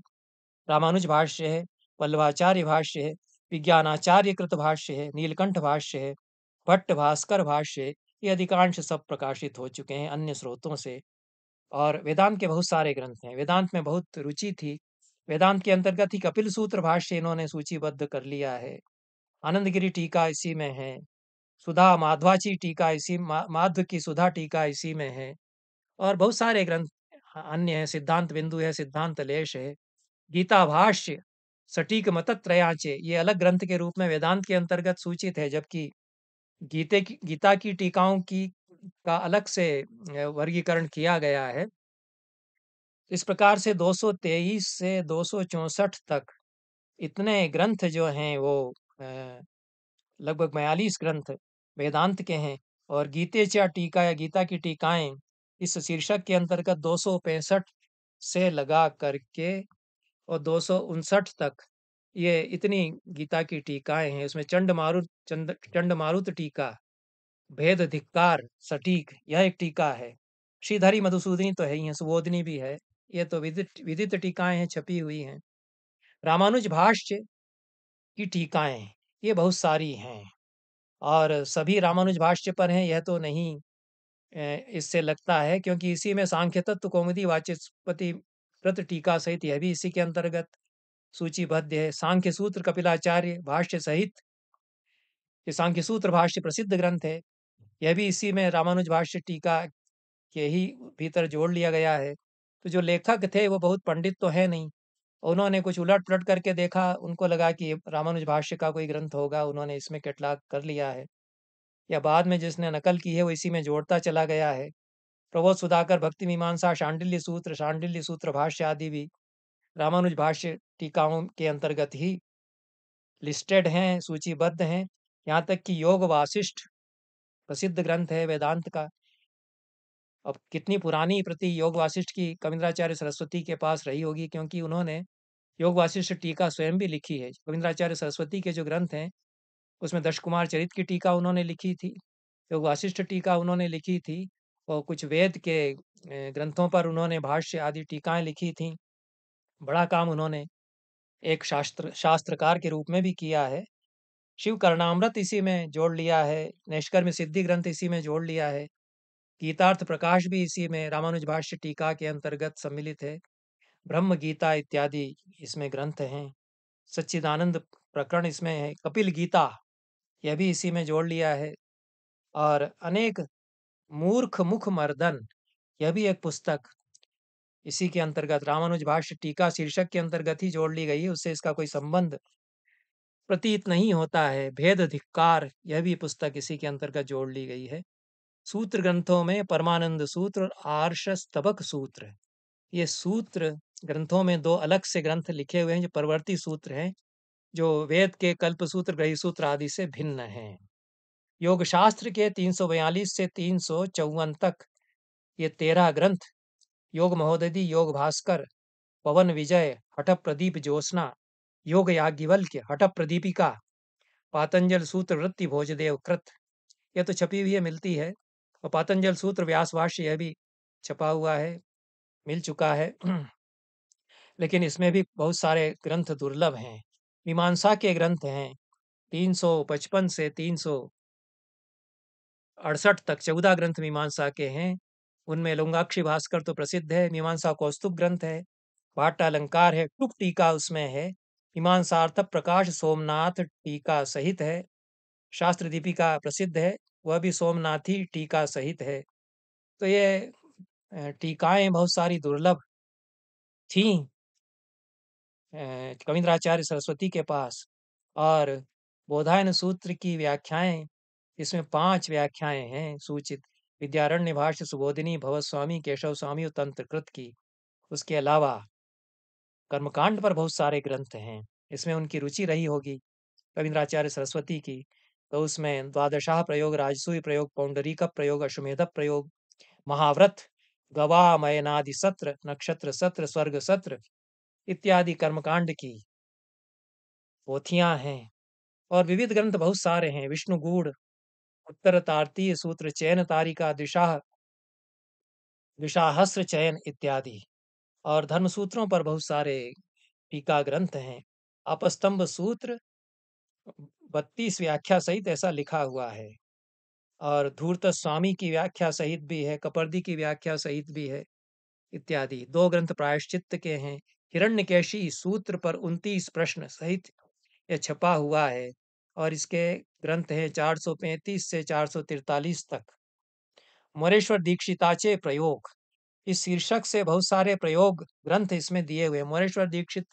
[SPEAKER 2] रामानुज भाष्य है वल्लवाचार्य भाष्य है विज्ञानाचार्य कृत भाष्य है नीलकंठ भाष्य है भट्ट भास्कर भाष्य ये अधिकांश सब प्रकाशित हो चुके हैं अन्य स्रोतों से और वेदांत के बहुत सारे ग्रंथ हैं वेदांत में बहुत रुचि थी वेदांत के अंतर्गत ही कपिल सूत्र भाष्य इन्होंने सूचीबद्ध कर लिया है आनंदगिरी टीका इसी में है सुधा माध्वाची टीका इसी माध्व की सुधा टीका इसी में है और बहुत सारे ग्रंथ अन्य है सिद्धांत बिंदु है सिद्धांत लेश है गीता भाष्य सटीक मतत्रयाचे ये अलग ग्रंथ के रूप में वेदांत के अंतर्गत सूचित है जबकि गीते की गीता की टीकाओं की का अलग से वर्गीकरण किया गया है इस प्रकार से 223 से दो तक इतने ग्रंथ जो हैं वो लगभग बयालीस ग्रंथ वेदांत के हैं और गीते चा टीका या गीता की टीकाएं इस शीर्षक के अंतर्गत दो से लगा करके और दो तक ये इतनी गीता की टीकाएं हैं उसमें चंड मारुत चंद चंड मारुत टीका भेद धिक्कार सटीक यह एक टीका है श्रीधरी मधुसूदनी तो है ही है सुबोधनी भी है ये तो विदित विदित टीकाएं हैं छपी हुई हैं रामानुज भाष्य की टीकाएं ये बहुत सारी हैं और सभी रामानुज भाष्य पर हैं यह तो नहीं इससे लगता है क्योंकि इसी में सांख्य तत्व कौमुदी वाचस्पति प्रत टीका सहित यह भी इसी के अंतर्गत सूचीबद्ध है सांख्य सूत्र कपिलाचार्य भाष्य सहित ये सांख्य सूत्र भाष्य प्रसिद्ध ग्रंथ है यह भी इसी में रामानुज भाष्य टीका के ही भीतर जोड़ लिया गया है तो जो लेखक थे वो बहुत पंडित तो है नहीं उन्होंने कुछ उलट पलट करके देखा उनको लगा कि रामानुज भाष्य का कोई ग्रंथ होगा उन्होंने इसमें कैटलाग कर लिया है या बाद में जिसने नकल की है वो इसी में जोड़ता चला गया है प्रबोध सुधाकर भक्ति मीमांसा शांडिल्य सूत्र शांडिल्य सूत्र भाष्य आदि भी रामानुज भाष्य टीकाओं के अंतर्गत ही लिस्टेड हैं सूचीबद्ध हैं यहाँ तक कि योग वासिष्ठ प्रसिद्ध ग्रंथ है वेदांत का अब कितनी पुरानी प्रति योग वासिष्ठ की कविंद्राचार्य सरस्वती के पास रही होगी क्योंकि उन्होंने योग वासिष्ठ टीका स्वयं भी लिखी है कविंद्राचार्य सरस्वती के जो ग्रंथ हैं उसमें दश कुमार चरित की टीका उन्होंने लिखी थी योग वाशिष्ठ टीका उन्होंने लिखी थी और कुछ वेद के ग्रंथों पर उन्होंने भाष्य आदि टीकाएं लिखी थी बड़ा काम उन्होंने एक शास्त्र शास्त्रकार के रूप में भी किया है शिव कर्णामृत इसी में जोड़ लिया है निष्कर्म सिद्धि ग्रंथ इसी में जोड़ लिया है गीतार्थ प्रकाश भी इसी में रामानुज भाष्य टीका के अंतर्गत सम्मिलित है ब्रह्म गीता इत्यादि इसमें ग्रंथ हैं सच्चिदानंद प्रकरण इसमें है कपिल गीता यह भी इसी में जोड़ लिया है और अनेक मूर्ख मुख मर्दन यह भी एक पुस्तक इसी के अंतर्गत रामानुज भाष्य टीका शीर्षक के अंतर्गत ही जोड़ ली गई है उससे इसका कोई संबंध प्रतीत नहीं होता है भेद अधिकार यह भी पुस्तक इसी के अंतर्गत जोड़ ली गई है सूत्र ग्रंथों में परमानंद सूत्र और आर्ष स्तबक सूत्र ये सूत्र ग्रंथों में दो अलग से ग्रंथ लिखे हुए हैं जो परवर्ती सूत्र हैं जो वेद के कल्प सूत्र ग्रही सूत्र आदि से भिन्न हैं योग शास्त्र के 342 से तीन तक ये तेरह ग्रंथ योग महोदयी योग भास्कर पवन विजय हटप प्रदीप ज्योत्ना योग याज्ञवल्क्य हटप प्रदीपिका पातंजल सूत्र वृत्ति भोजदेव कृत यह तो छपी हुई मिलती है और पातंजल सूत्र व्यास भाष्य यह भी छपा हुआ है मिल चुका है (clears throat) लेकिन इसमें भी बहुत सारे ग्रंथ दुर्लभ हैं मीमांसा के ग्रंथ हैं 355 से तीन अड़सठ तक चौदह ग्रंथ मीमांसा के हैं उनमें लुंगाक्षी भास्कर तो प्रसिद्ध है मीमांसा कौस्तुभ ग्रंथ है अलंकार है टुक टीका उसमें है मीमांसार्थ प्रकाश सोमनाथ टीका सहित है शास्त्र दीपिका प्रसिद्ध है वह भी सोमनाथी टीका सहित है तो ये टीकाएं बहुत सारी दुर्लभ थीं कविंद्राचार्य सरस्वती के पास और बोधायन सूत्र की व्याख्याएं इसमें पांच व्याख्याएं हैं सूचित विद्यारण्य भाष्य सुबोधिनी भवस्वामी स्वामी केशव स्वामी और तंत्रकृत की उसके अलावा कर्मकांड पर बहुत सारे ग्रंथ हैं इसमें उनकी रुचि रही होगी कविंद्राचार्य सरस्वती की तो उसमें द्वादशाह प्रयोग राजसूय प्रयोग पौंडरी का प्रयोग अश्वमेध प्रयोग महाव्रत गवा मयनादि सत्र नक्षत्र सत्र स्वर्ग सत्र इत्यादि कर्मकांड की पोथियां हैं और विविध ग्रंथ बहुत सारे हैं विष्णु उत्तर तारतीय सूत्र चयन तारिका दिशाह दिशाहस्र चयन इत्यादि और धर्म सूत्रों पर बहुत सारे टीका ग्रंथ हैं अपस्तंभ सूत्र बत्तीस व्याख्या सहित ऐसा लिखा हुआ है और धूर्त स्वामी की व्याख्या सहित भी है कपर्दी की व्याख्या सहित भी है इत्यादि दो ग्रंथ प्रायश्चित के हैं हिरण्यकेशी सूत्र पर उनतीस प्रश्न सहित यह छपा हुआ है और इसके ग्रंथ हैं 435 से 443 तक मोरेश्वर दीक्षिताचे प्रयोग इस शीर्षक से बहुत सारे प्रयोग ग्रंथ इसमें दिए हुए मोरेश्वर दीक्षित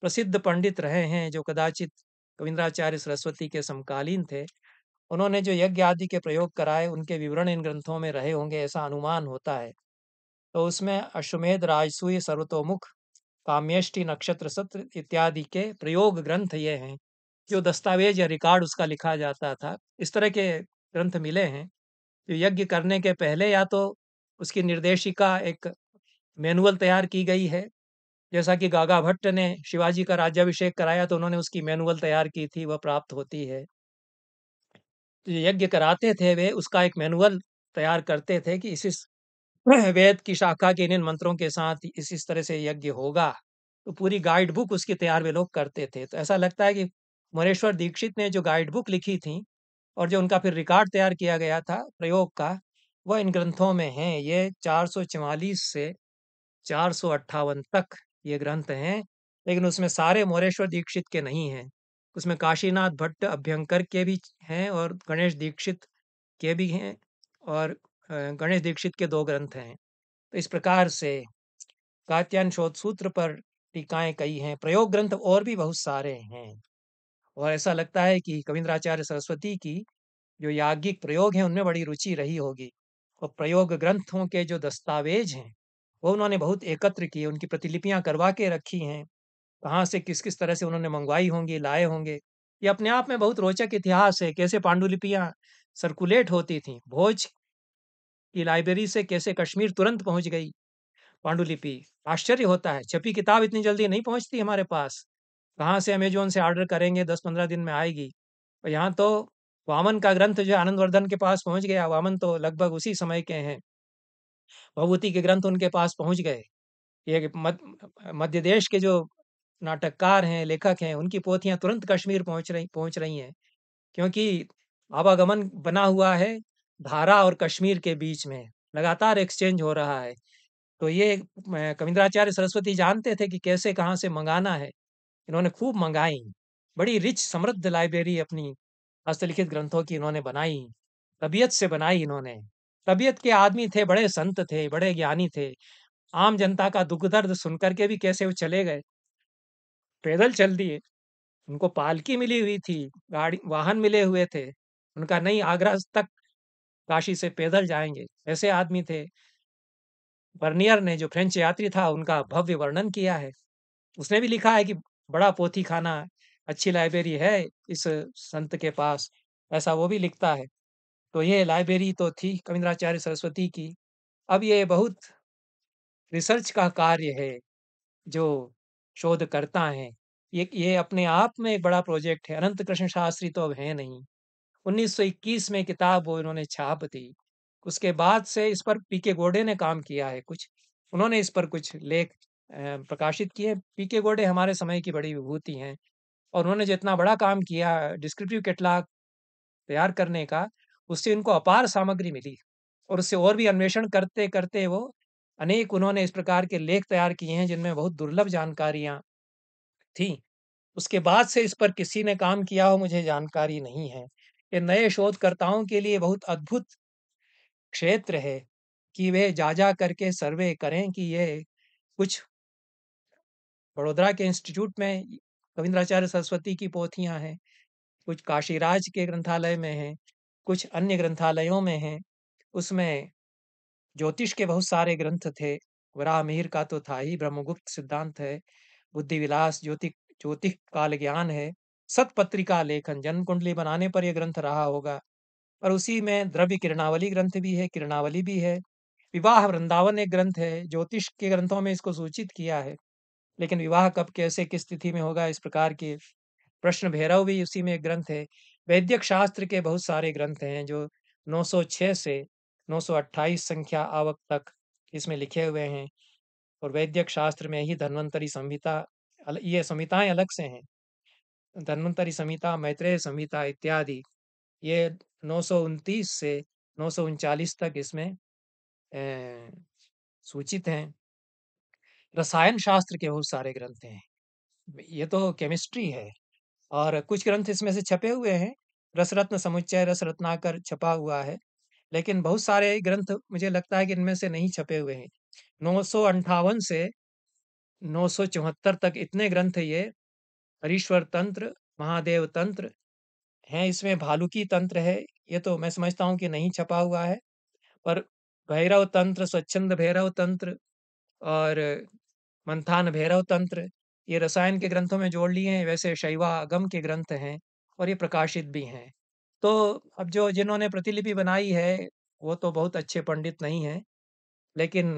[SPEAKER 2] प्रसिद्ध पंडित रहे हैं जो कदाचित कविंद्राचार्य सरस्वती के समकालीन थे उन्होंने जो यज्ञ आदि के प्रयोग कराए उनके विवरण इन ग्रंथों में रहे होंगे ऐसा अनुमान होता है तो उसमें अश्वमेध राजसूय सर्वतोमुख काम्यष्टि नक्षत्र सत्र इत्यादि के प्रयोग ग्रंथ ये हैं जो दस्तावेज या रिकॉर्ड उसका लिखा जाता था इस तरह के ग्रंथ मिले हैं जो यज्ञ करने के पहले या तो उसकी निर्देशिका एक मैनुअल तैयार की गई है जैसा कि गागा भट्ट ने शिवाजी का राज्याभिषेक कराया तो उन्होंने उसकी मैनुअल तैयार की थी वह प्राप्त होती है तो जो यज्ञ कराते थे वे उसका एक मैनुअल तैयार करते थे कि इस इस (laughs) वेद की शाखा के इन इन मंत्रों के साथ इस इस तरह से यज्ञ होगा तो पूरी गाइड बुक उसकी तैयार वे लोग करते थे तो ऐसा लगता है कि मोरेश्वर दीक्षित ने जो गाइड बुक लिखी थी और जो उनका फिर रिकॉर्ड तैयार किया गया था प्रयोग का वह इन ग्रंथों में है ये चार से चार तक ये ग्रंथ हैं लेकिन उसमें सारे मोरेश्वर दीक्षित के नहीं हैं उसमें काशीनाथ भट्ट अभ्यंकर के भी हैं और गणेश दीक्षित के भी हैं और गणेश दीक्षित के दो ग्रंथ हैं तो इस प्रकार से कात्यान शोध सूत्र पर टीकाएं कई हैं प्रयोग ग्रंथ और भी बहुत सारे हैं और ऐसा लगता है कि कविंद्राचार्य सरस्वती की जो याज्ञिक प्रयोग हैं उनमें बड़ी रुचि रही होगी और प्रयोग ग्रंथों के जो दस्तावेज हैं वो उन्होंने बहुत एकत्र किए उनकी प्रतिलिपियां करवा के रखी हैं कहाँ से किस किस तरह से उन्होंने मंगवाई होंगी लाए होंगे ये अपने आप में बहुत रोचक इतिहास है कैसे पांडुलिपियां सर्कुलेट होती थी भोज कि लाइब्रेरी से कैसे कश्मीर तुरंत पहुंच गई पांडुलिपि आश्चर्य होता है छपी किताब इतनी जल्दी नहीं पहुंचती हमारे पास कहाँ से अमेजोन से ऑर्डर करेंगे दस पंद्रह दिन में आएगी और यहाँ तो वामन का ग्रंथ जो आनंदवर्धन के पास पहुंच गया वामन तो लगभग उसी समय के हैं भगवती के ग्रंथ उनके पास पहुंच गए ये मध्य देश के जो नाटककार हैं लेखक हैं उनकी पोथियां तुरंत कश्मीर पहुंच रही पहुंच रही हैं क्योंकि आवागमन बना हुआ है धारा और कश्मीर के बीच में लगातार एक्सचेंज हो रहा है तो ये कविंद्राचार्य सरस्वती जानते थे कि कैसे कहाँ से मंगाना है इन्होंने खूब मंगाई बड़ी रिच समृद्ध लाइब्रेरी अपनी हस्तलिखित ग्रंथों की इन्होंने बनाई तबीयत से बनाई इन्होंने तबीयत के आदमी थे बड़े संत थे बड़े ज्ञानी थे आम जनता का दुख दर्द सुन करके भी कैसे वो चले गए पैदल चल दिए उनको पालकी मिली हुई थी गाड़ी वाहन मिले हुए थे उनका नहीं आगरा तक काशी से पैदल जाएंगे ऐसे आदमी थे बर्नियर ने जो फ्रेंच यात्री था उनका भव्य वर्णन किया है उसने भी लिखा है कि बड़ा पोथी खाना अच्छी लाइब्रेरी है इस संत के पास ऐसा वो भी लिखता है तो ये लाइब्रेरी तो थी कविंद्राचार्य सरस्वती की अब ये बहुत रिसर्च का कार्य है जो शोधकर्ता हैं ये ये अपने आप में बड़ा प्रोजेक्ट है अनंत कृष्ण शास्त्री तो अब है नहीं 1921 में किताब वो इन्होंने छाप दी उसके बाद से इस पर पीके गोडे ने काम किया है कुछ उन्होंने इस पर कुछ लेख प्रकाशित किए पीके गोडे हमारे समय की बड़ी विभूति हैं और उन्होंने जो इतना बड़ा काम किया डिस्क्रिप्टिव कैटलाग तैयार करने का उससे उनको अपार सामग्री मिली और उससे और भी अन्वेषण करते करते वो अनेक उन्होंने इस प्रकार के लेख तैयार किए हैं जिनमें बहुत दुर्लभ जानकारियाँ थी उसके बाद से इस पर किसी ने काम किया हो मुझे जानकारी नहीं है ये नए शोधकर्ताओं के लिए बहुत अद्भुत क्षेत्र है कि वे जा जा करके सर्वे करें कि ये कुछ बड़ोदरा के इंस्टीट्यूट में रविंद्राचार्य सरस्वती की पोथियां हैं कुछ काशीराज के ग्रंथालय में हैं कुछ अन्य ग्रंथालयों में हैं उसमें ज्योतिष के बहुत सारे ग्रंथ थे वराह मिहिर का तो था ही ब्रह्मगुप्त सिद्धांत है बुद्धि विलास ज्योति ज्योतिष काल ज्ञान है सतपत्रिका लेखन जन्म कुंडली बनाने पर यह ग्रंथ रहा होगा और उसी में द्रव्य किरणावली ग्रंथ भी है किरणावली भी है विवाह वृंदावन एक ग्रंथ है ज्योतिष के ग्रंथों में इसको सूचित किया है लेकिन विवाह कब कैसे किस स्थिति में होगा इस प्रकार के प्रश्न भैरव भी उसी में एक ग्रंथ है वैद्यक शास्त्र के बहुत सारे ग्रंथ हैं जो 906 से 928 संख्या आवक तक इसमें लिखे हुए हैं और वैद्यक शास्त्र में ही धन्वंतरी संहिता ये संहिताएं अलग से हैं धन्वंतरी संहिता मैत्रेय संहिता इत्यादि ये नौ से नौ तक इसमें सूचित हैं रसायन शास्त्र के बहुत सारे ग्रंथ हैं ये तो केमिस्ट्री है और कुछ ग्रंथ इसमें से छपे हुए हैं रसरत्न समुच्चय रस रत्नाकर छपा हुआ है लेकिन बहुत सारे ग्रंथ मुझे लगता है कि इनमें से नहीं छपे हुए हैं नौ से नौ तक इतने ग्रंथ ये हरीश्वर तंत्र महादेव तंत्र हैं इसमें भालुकी तंत्र है ये तो मैं समझता हूँ कि नहीं छपा हुआ है पर भैरव तंत्र स्वच्छंद भैरव तंत्र और मंथान भैरव तंत्र ये रसायन के ग्रंथों में जोड़ लिए हैं वैसे शैवा अगम के ग्रंथ हैं और ये प्रकाशित भी हैं तो अब जो जिन्होंने प्रतिलिपि बनाई है वो तो बहुत अच्छे पंडित नहीं हैं लेकिन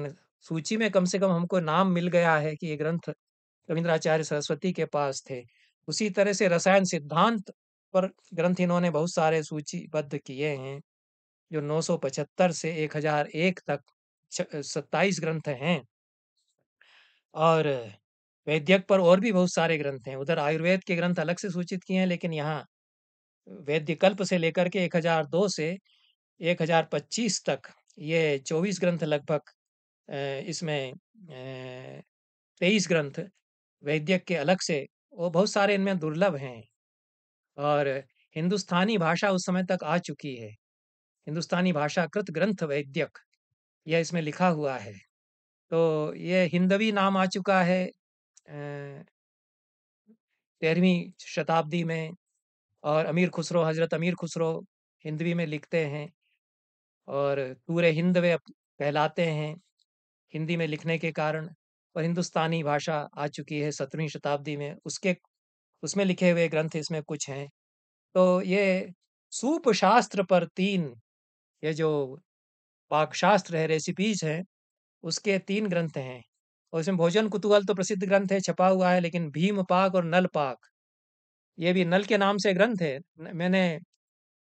[SPEAKER 2] सूची में कम से कम हमको नाम मिल गया है कि ये ग्रंथ रविंद्राचार्य सरस्वती के पास थे उसी तरह से रसायन सिद्धांत पर ग्रंथ इन्होंने बहुत सारे सूचीबद्ध किए हैं जो 975 से 1001 तक 27 ग्रंथ हैं और वैद्यक पर और भी बहुत सारे ग्रंथ हैं उधर आयुर्वेद के ग्रंथ अलग से सूचित किए हैं लेकिन यहाँ वैद्य कल्प से लेकर के 1002 से 1025 तक ये 24 ग्रंथ लगभग इसमें तेईस ग्रंथ वैद्य के अलग से वो बहुत सारे इनमें दुर्लभ हैं और हिंदुस्तानी भाषा उस समय तक आ चुकी है हिंदुस्तानी भाषा कृत ग्रंथ वैद्यक यह इसमें लिखा हुआ है तो ये हिंदवी नाम आ चुका है तेरहवीं शताब्दी में और अमीर खुसरो हजरत अमीर खुसरो हिंदवी में लिखते हैं और पूरे हिंद वे कहलाते हैं हिंदी में लिखने के कारण और हिंदुस्तानी भाषा आ चुकी है सत्रहवीं शताब्दी में उसके उसमें लिखे हुए ग्रंथ इसमें कुछ हैं तो ये सूप शास्त्र पर तीन ये जो पाकशास्त्र है रेसिपीज हैं उसके तीन ग्रंथ हैं और इसमें भोजन कुतूहल तो प्रसिद्ध ग्रंथ है छपा हुआ है लेकिन भीम पाक और नल पाक ये भी नल के नाम से ग्रंथ है मैंने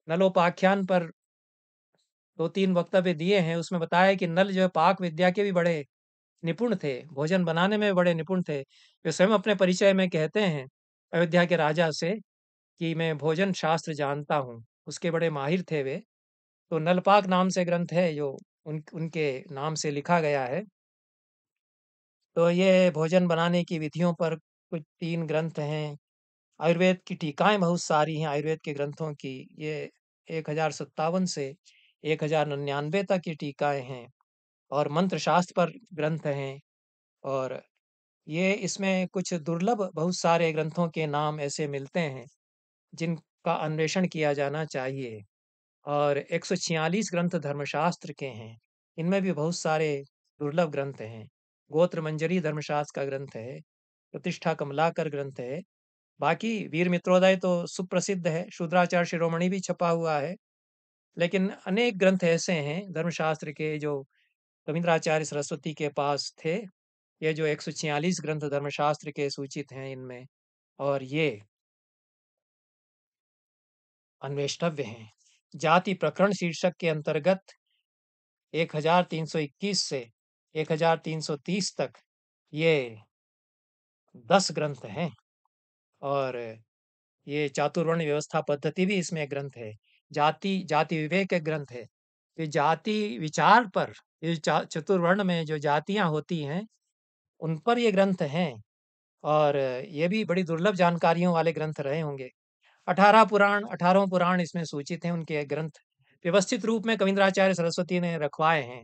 [SPEAKER 2] नलोपाख्यान पर दो तीन वक्तव्य दिए हैं उसमें बताया कि नल जो है पाक विद्या के भी बड़े निपुण थे भोजन बनाने में बड़े निपुण थे वे स्वयं अपने परिचय में कहते हैं अयोध्या के राजा से कि मैं भोजन शास्त्र जानता हूँ उसके बड़े माहिर थे वे तो नलपाक नाम से ग्रंथ है जो उन उनके नाम से लिखा गया है तो ये भोजन बनाने की विधियों पर कुछ तीन ग्रंथ हैं आयुर्वेद की टीकाएं बहुत सारी हैं आयुर्वेद के ग्रंथों की ये एक हजार सत्तावन से एक हजार तक की टीकाएं हैं और मंत्र शास्त्र पर ग्रंथ हैं और ये इसमें कुछ दुर्लभ बहुत सारे ग्रंथों के नाम ऐसे मिलते हैं जिनका अन्वेषण किया जाना चाहिए और एक ग्रंथ धर्मशास्त्र के हैं इनमें भी बहुत सारे दुर्लभ ग्रंथ हैं गोत्र मंजरी धर्मशास्त्र का ग्रंथ है प्रतिष्ठा कमलाकर ग्रंथ है बाकी वीर मित्रोदय तो सुप्रसिद्ध है शूद्राचार्य शिरोमणि भी छपा हुआ है लेकिन अनेक ग्रंथ ऐसे हैं धर्मशास्त्र के जो रविंद्राचार्य सरस्वती के पास थे ये जो एक ग्रंथ धर्मशास्त्र के सूचित हैं इनमें और ये अन्वेष्टव्य हैं जाति प्रकरण शीर्षक के अंतर्गत 1321 से 1330 तक ये दस ग्रंथ हैं और ये चातुर्वर्ण व्यवस्था पद्धति भी इसमें ग्रंथ है जाति जाति विवेक ग्रंथ है ये जाति विचार पर ये चा- चतुर्वर्ण में जो जातियां होती हैं उन पर ये ग्रंथ हैं और ये भी बड़ी दुर्लभ जानकारियों वाले ग्रंथ रहे होंगे अठारह पुराण अठारहों पुराण इसमें सूचित हैं उनके ग्रंथ व्यवस्थित रूप में कविंद्राचार्य सरस्वती
[SPEAKER 1] ने रखवाए हैं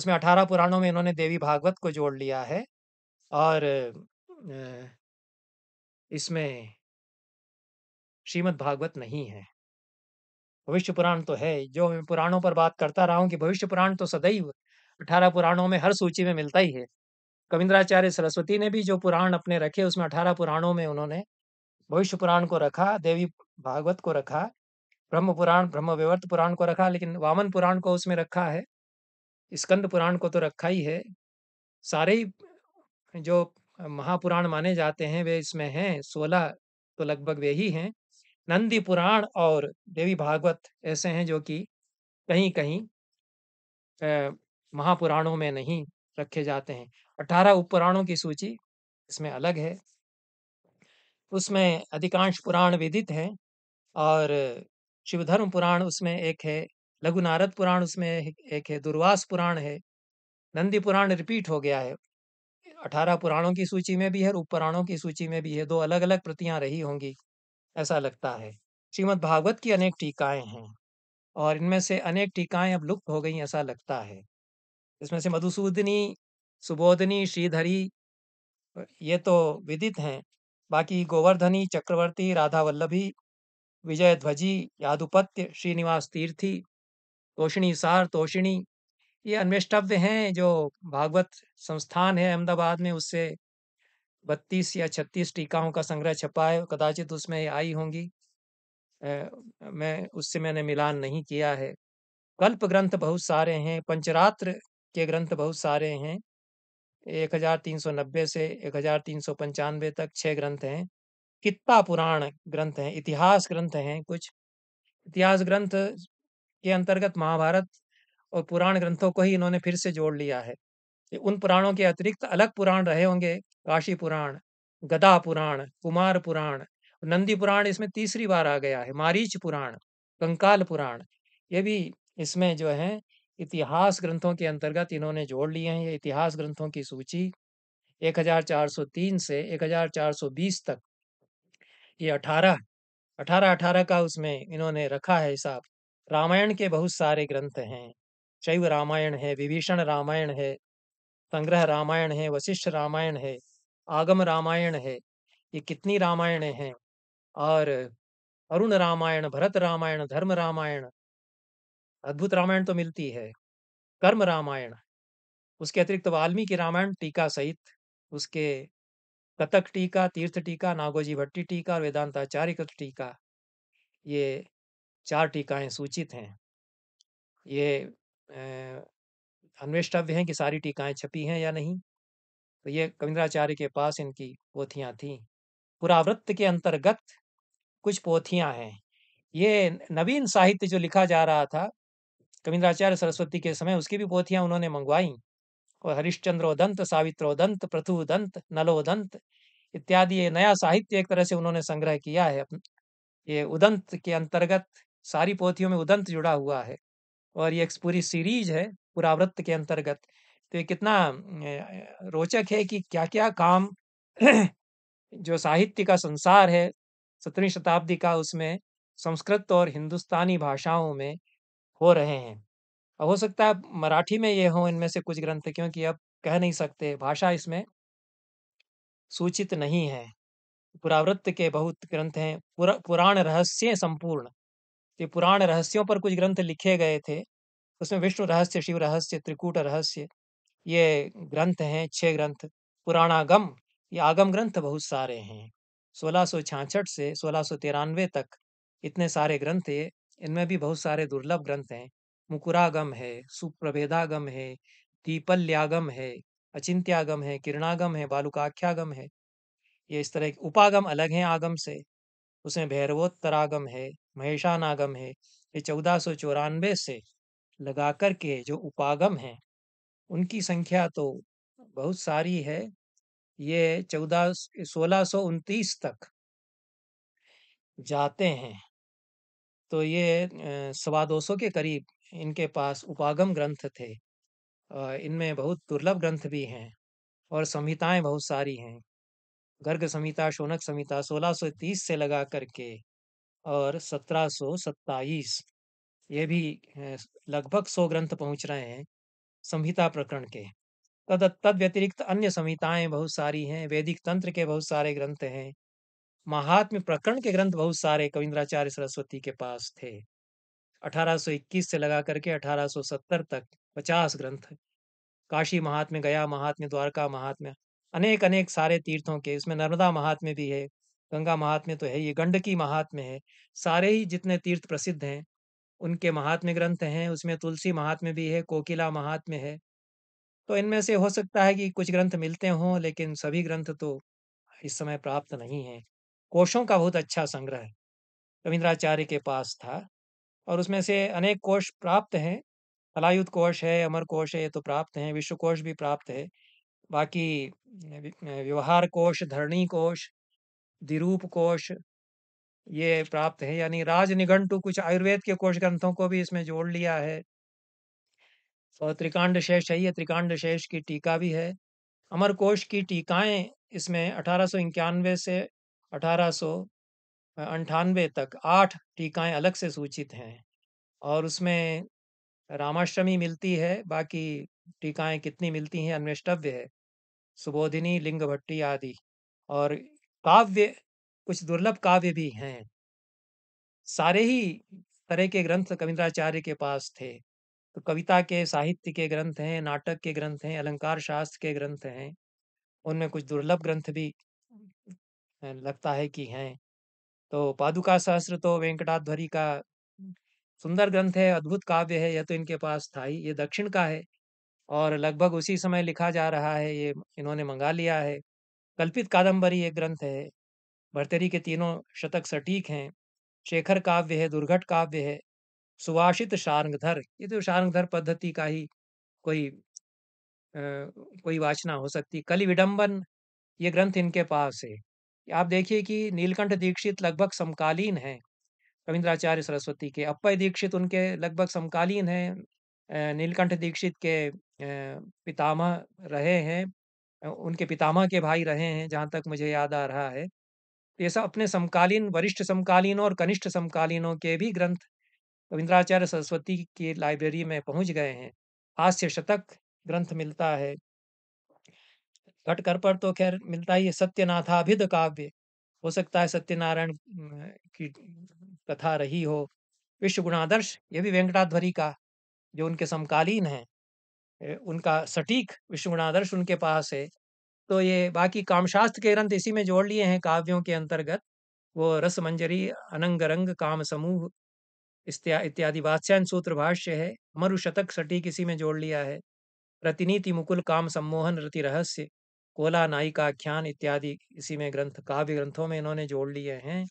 [SPEAKER 1] उसमें अठारह पुराणों में इन्होंने देवी भागवत को जोड़ लिया है और इसमें श्रीमद् भागवत नहीं है भविष्य पुराण तो है जो मैं पुराणों पर बात करता रहा हूँ कि
[SPEAKER 2] भविष्य पुराण तो सदैव अठारह पुराणों में हर सूची में मिलता ही है कविंद्राचार्य सरस्वती ने भी जो पुराण अपने रखे उसमें अठारह पुराणों में उन्होंने भविष्य पुराण को रखा देवी भागवत को रखा ब्रह्म पुराण ब्रह्म विवर्त पुराण को रखा लेकिन वामन पुराण को उसमें रखा है स्कंद पुराण को तो रखा ही है सारे ही जो महापुराण माने जाते हैं वे इसमें हैं सोलह तो लगभग वे ही हैं नंदी पुराण और देवी भागवत ऐसे हैं जो कि कहीं कहीं महापुराणों में नहीं रखे जाते हैं अठारह उपपुराणों की सूची इसमें अलग है उसमें अधिकांश पुराण विदित हैं और शिवधर्म पुराण उसमें एक है लघु नारद पुराण उसमें एक है दुर्वास पुराण है नंदी पुराण रिपीट हो गया है अठारह पुराणों की सूची में भी है उपपुराणों की सूची में भी है दो अलग अलग प्रतियां रही होंगी ऐसा लगता है श्रीमद् भागवत की अनेक टीकाएं हैं और इनमें से अनेक टीकाएं अब लुप्त हो गई ऐसा लगता है इसमें से मधुसूदनी सुबोधनी श्रीधरी ये तो विदित हैं बाकी गोवर्धनी चक्रवर्ती राधा वल्लभी विजय ध्वजी यादुपत्य श्रीनिवास तीर्थी तोषिणी सार तोषिणी ये अन्वेष्टव्य हैं जो भागवत संस्थान है अहमदाबाद में उससे बत्तीस या छत्तीस टीकाओं का संग्रह छपा है कदाचित उसमें आई होंगी मैं उससे मैंने मिलान नहीं किया है कल्प ग्रंथ बहुत सारे हैं पंचरात्र के ग्रंथ बहुत सारे हैं एक हजार तीन सौ नब्बे से एक हजार तीन सौ पंचानवे तक छह ग्रंथ हैं कित्ता पुराण ग्रंथ हैं इतिहास ग्रंथ हैं कुछ इतिहास ग्रंथ के अंतर्गत महाभारत और पुराण ग्रंथों को ही इन्होंने फिर से जोड़ लिया है उन पुराणों के अतिरिक्त अलग पुराण रहे होंगे काशी पुराण गदा पुराण कुमार पुराण नंदी पुराण इसमें तीसरी बार आ गया है मारीच पुराण कंकाल पुराण ये भी इसमें जो है इतिहास ग्रंथों के अंतर्गत इन्होंने जोड़ लिए हैं ये इतिहास ग्रंथों की सूची 1403 से 1420 तक ये 18 18 18 का उसमें इन्होंने रखा है हिसाब रामायण के बहुत सारे ग्रंथ हैं शैव रामायण है विभीषण रामायण है संग्रह रामायण है वशिष्ठ रामायण है आगम रामायण है ये कितनी रामायण हैं और अरुण रामायण भरत रामायण धर्म रामायण अद्भुत रामायण तो मिलती है कर्म रामायण उसके अतिरिक्त तो वाल्मीकि रामायण टीका सहित उसके कतक टीका तीर्थ टीका नागोजी भट्टी टीका और वेदांताचार्य कृत टीका ये चार टीकाएं सूचित हैं ये अन्वेष्टव्य हैं कि सारी टीकाएं छपी हैं या नहीं तो ये कविंद्राचार्य के पास इनकी पोथियां थी पुरावृत्त के अंतर्गत कुछ पोथियां हैं ये नवीन साहित्य जो लिखा जा रहा था कविंद्राचार्य सरस्वती के समय उसकी भी पोथियां उन्होंने मंगवाई और हरिश्चंद्रोदंत सावित्रोदंत पृथुदंत नलोदंत इत्यादि ये नया साहित्य एक तरह से उन्होंने संग्रह किया है ये उदंत के अंतर्गत सारी पोथियों में उदंत जुड़ा हुआ है और ये एक पूरी सीरीज है पुरावृत्त के अंतर्गत तो ये कितना रोचक है कि क्या क्या काम (clears throat) जो साहित्य का संसार है सत्रहवीं शताब्दी का उसमें संस्कृत और हिंदुस्तानी भाषाओं में हो रहे हैं अब हो सकता है मराठी में ये हो इनमें से कुछ ग्रंथ क्योंकि अब कह नहीं सकते भाषा इसमें सूचित नहीं है पुरावृत्त के बहुत ग्रंथ हैं पुरा, पुराण रहस्य संपूर्ण ये पुराण रहस्यों पर कुछ ग्रंथ लिखे गए थे उसमें विष्णु रहस्य शिव रहस्य त्रिकूट रहस्य ये ग्रंथ हैं छह ग्रंथ पुराणागम ये आगम ग्रंथ बहुत सारे हैं सोलह से सोलह तक इतने सारे ग्रंथ ये इनमें भी बहुत सारे दुर्लभ ग्रंथ हैं मुकुरागम है सुप्रभेदागम है दीपल्यागम है अचिंत्यागम है किरणागम है बालुकाख्यागम है ये इस तरह के उपागम अलग हैं आगम से उसमें भैरवोत्तरागम है महेशानागम है ये चौदह सौ चौरानवे से लगा कर के जो उपागम हैं उनकी संख्या तो बहुत सारी है ये चौदह सोलह सौ उनतीस तक जाते हैं तो ये सवा दो सौ के करीब इनके पास उपागम ग्रंथ थे इनमें बहुत दुर्लभ ग्रंथ भी हैं और संहिताएं बहुत सारी हैं गर्ग संहिता शोनक संहिता 1630 से लगा करके और 1727 ये भी लगभग सौ ग्रंथ पहुंच रहे हैं संहिता प्रकरण के तद तद व्यतिरिक्त अन्य संहिताएं बहुत सारी हैं वैदिक तंत्र के बहुत सारे ग्रंथ हैं महात्म्य प्रकरण के ग्रंथ बहुत सारे कविंद्राचार्य सरस्वती के पास थे 1821 से लगा करके 1870 तक 50 ग्रंथ काशी महात्म्य गया महात्म्य द्वारका महात्म्य अनेक अनेक सारे तीर्थों के इसमें नर्मदा महात्म्य भी है गंगा महात्म्य तो है ये गंडकी महात्म्य है सारे ही जितने तीर्थ प्रसिद्ध हैं उनके महात्म्य ग्रंथ हैं उसमें तुलसी महात्म्य भी है कोकिला महात्म्य है तो इनमें से हो सकता है कि कुछ ग्रंथ मिलते हों लेकिन सभी ग्रंथ तो इस समय प्राप्त नहीं है कोशों का बहुत अच्छा संग्रह रविंद्राचार्य के पास था और उसमें से अनेक कोश प्राप्त हैं कलायुत कोश है अमर कोश है ये तो प्राप्त हैं विश्व कोश भी प्राप्त है बाकी व्यवहार कोश धरणी कोश दिरूप कोश ये प्राप्त है यानी राज निघंटु कुछ आयुर्वेद के कोश ग्रंथों को भी इसमें जोड़ लिया है और त्रिकांड शेष है ये त्रिकांड शेष की टीका भी है अमर कोश की टीकाएं इसमें अठारह से अठारह तक आठ टीकाएं अलग से सूचित हैं और उसमें रामाष्टमी मिलती है बाकी टीकाएं कितनी मिलती हैं अन्वेष्टव्य है सुबोधिनी लिंग भट्टी आदि और काव्य कुछ दुर्लभ काव्य भी हैं सारे ही तरह के ग्रंथ कविंद्राचार्य के पास थे तो कविता के साहित्य के ग्रंथ हैं नाटक के ग्रंथ हैं अलंकार शास्त्र के ग्रंथ हैं उनमें कुछ दुर्लभ ग्रंथ भी लगता है कि हैं तो पादुका शास्त्र तो वेंकटाध्वरी का सुंदर ग्रंथ है अद्भुत काव्य है यह तो इनके पास था ही ये दक्षिण का है और लगभग उसी समय लिखा जा रहा है ये इन्होंने मंगा लिया है कल्पित कादम्बरी एक ग्रंथ है भर्तरी के तीनों शतक सटीक हैं शेखर काव्य है दुर्घट काव्य है सुभाषित शारंगधर ये तो शारंगधर पद्धति का ही कोई आ, कोई वाचना हो सकती कलि विडंबन ये ग्रंथ इनके पास है आप देखिए कि नीलकंठ दीक्षित लगभग समकालीन है रविंद्राचार्य सरस्वती के अपय दीक्षित उनके लगभग समकालीन है नीलकंठ दीक्षित के पितामह रहे हैं उनके पितामह के भाई रहे हैं जहाँ तक मुझे याद आ रहा है ये सब अपने समकालीन वरिष्ठ समकालीनों और कनिष्ठ समकालीनों के भी ग्रंथ रविंद्राचार्य सरस्वती की लाइब्रेरी में पहुंच गए हैं हास्य शतक ग्रंथ मिलता है घटकर पर तो खैर मिलता ही सत्यनाथाभिध काव्य हो सकता है सत्यनारायण की कथा रही हो विश्व गुणादर्श ये भी वेंकटाध्वरी का जो उनके समकालीन है उनका सटीक विश्व गुणादर्श उनके पास है तो ये बाकी कामशास्त्र के ग्रंथ इसी में जोड़ लिए हैं काव्यों के अंतर्गत वो रस मंजरी अनंग रंग काम समूह इत्यादि वात्स्यान सूत्र भाष्य है मरुशतक सटीक इसी में जोड़ लिया है रतिनीति मुकुल काम सम्मोहन रति रहस्य कोला नायिकाख्यान इत्यादि इसी में ग्रंथ काव्य ग्रंथों में इन्होंने जोड़ लिए हैं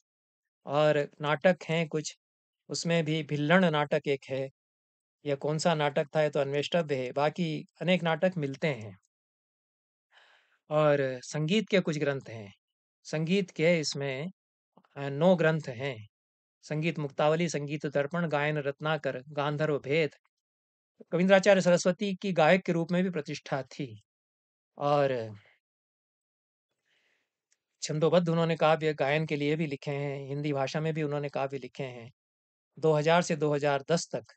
[SPEAKER 2] और नाटक हैं कुछ उसमें भी भिल्लण नाटक एक है यह कौन सा नाटक था ये तो अन्वेष्टव्य है बाकी अनेक नाटक मिलते हैं और संगीत के कुछ ग्रंथ हैं संगीत के इसमें नौ ग्रंथ हैं संगीत मुक्तावली संगीत दर्पण गायन रत्नाकर गांधर्व भेद कविंद्राचार्य सरस्वती की गायक के रूप में भी प्रतिष्ठा थी और छंदोबद्ध उन्होंने काव्य गायन के लिए भी लिखे हैं हिंदी भाषा में भी उन्होंने काव्य लिखे हैं 2000 से 2010 तक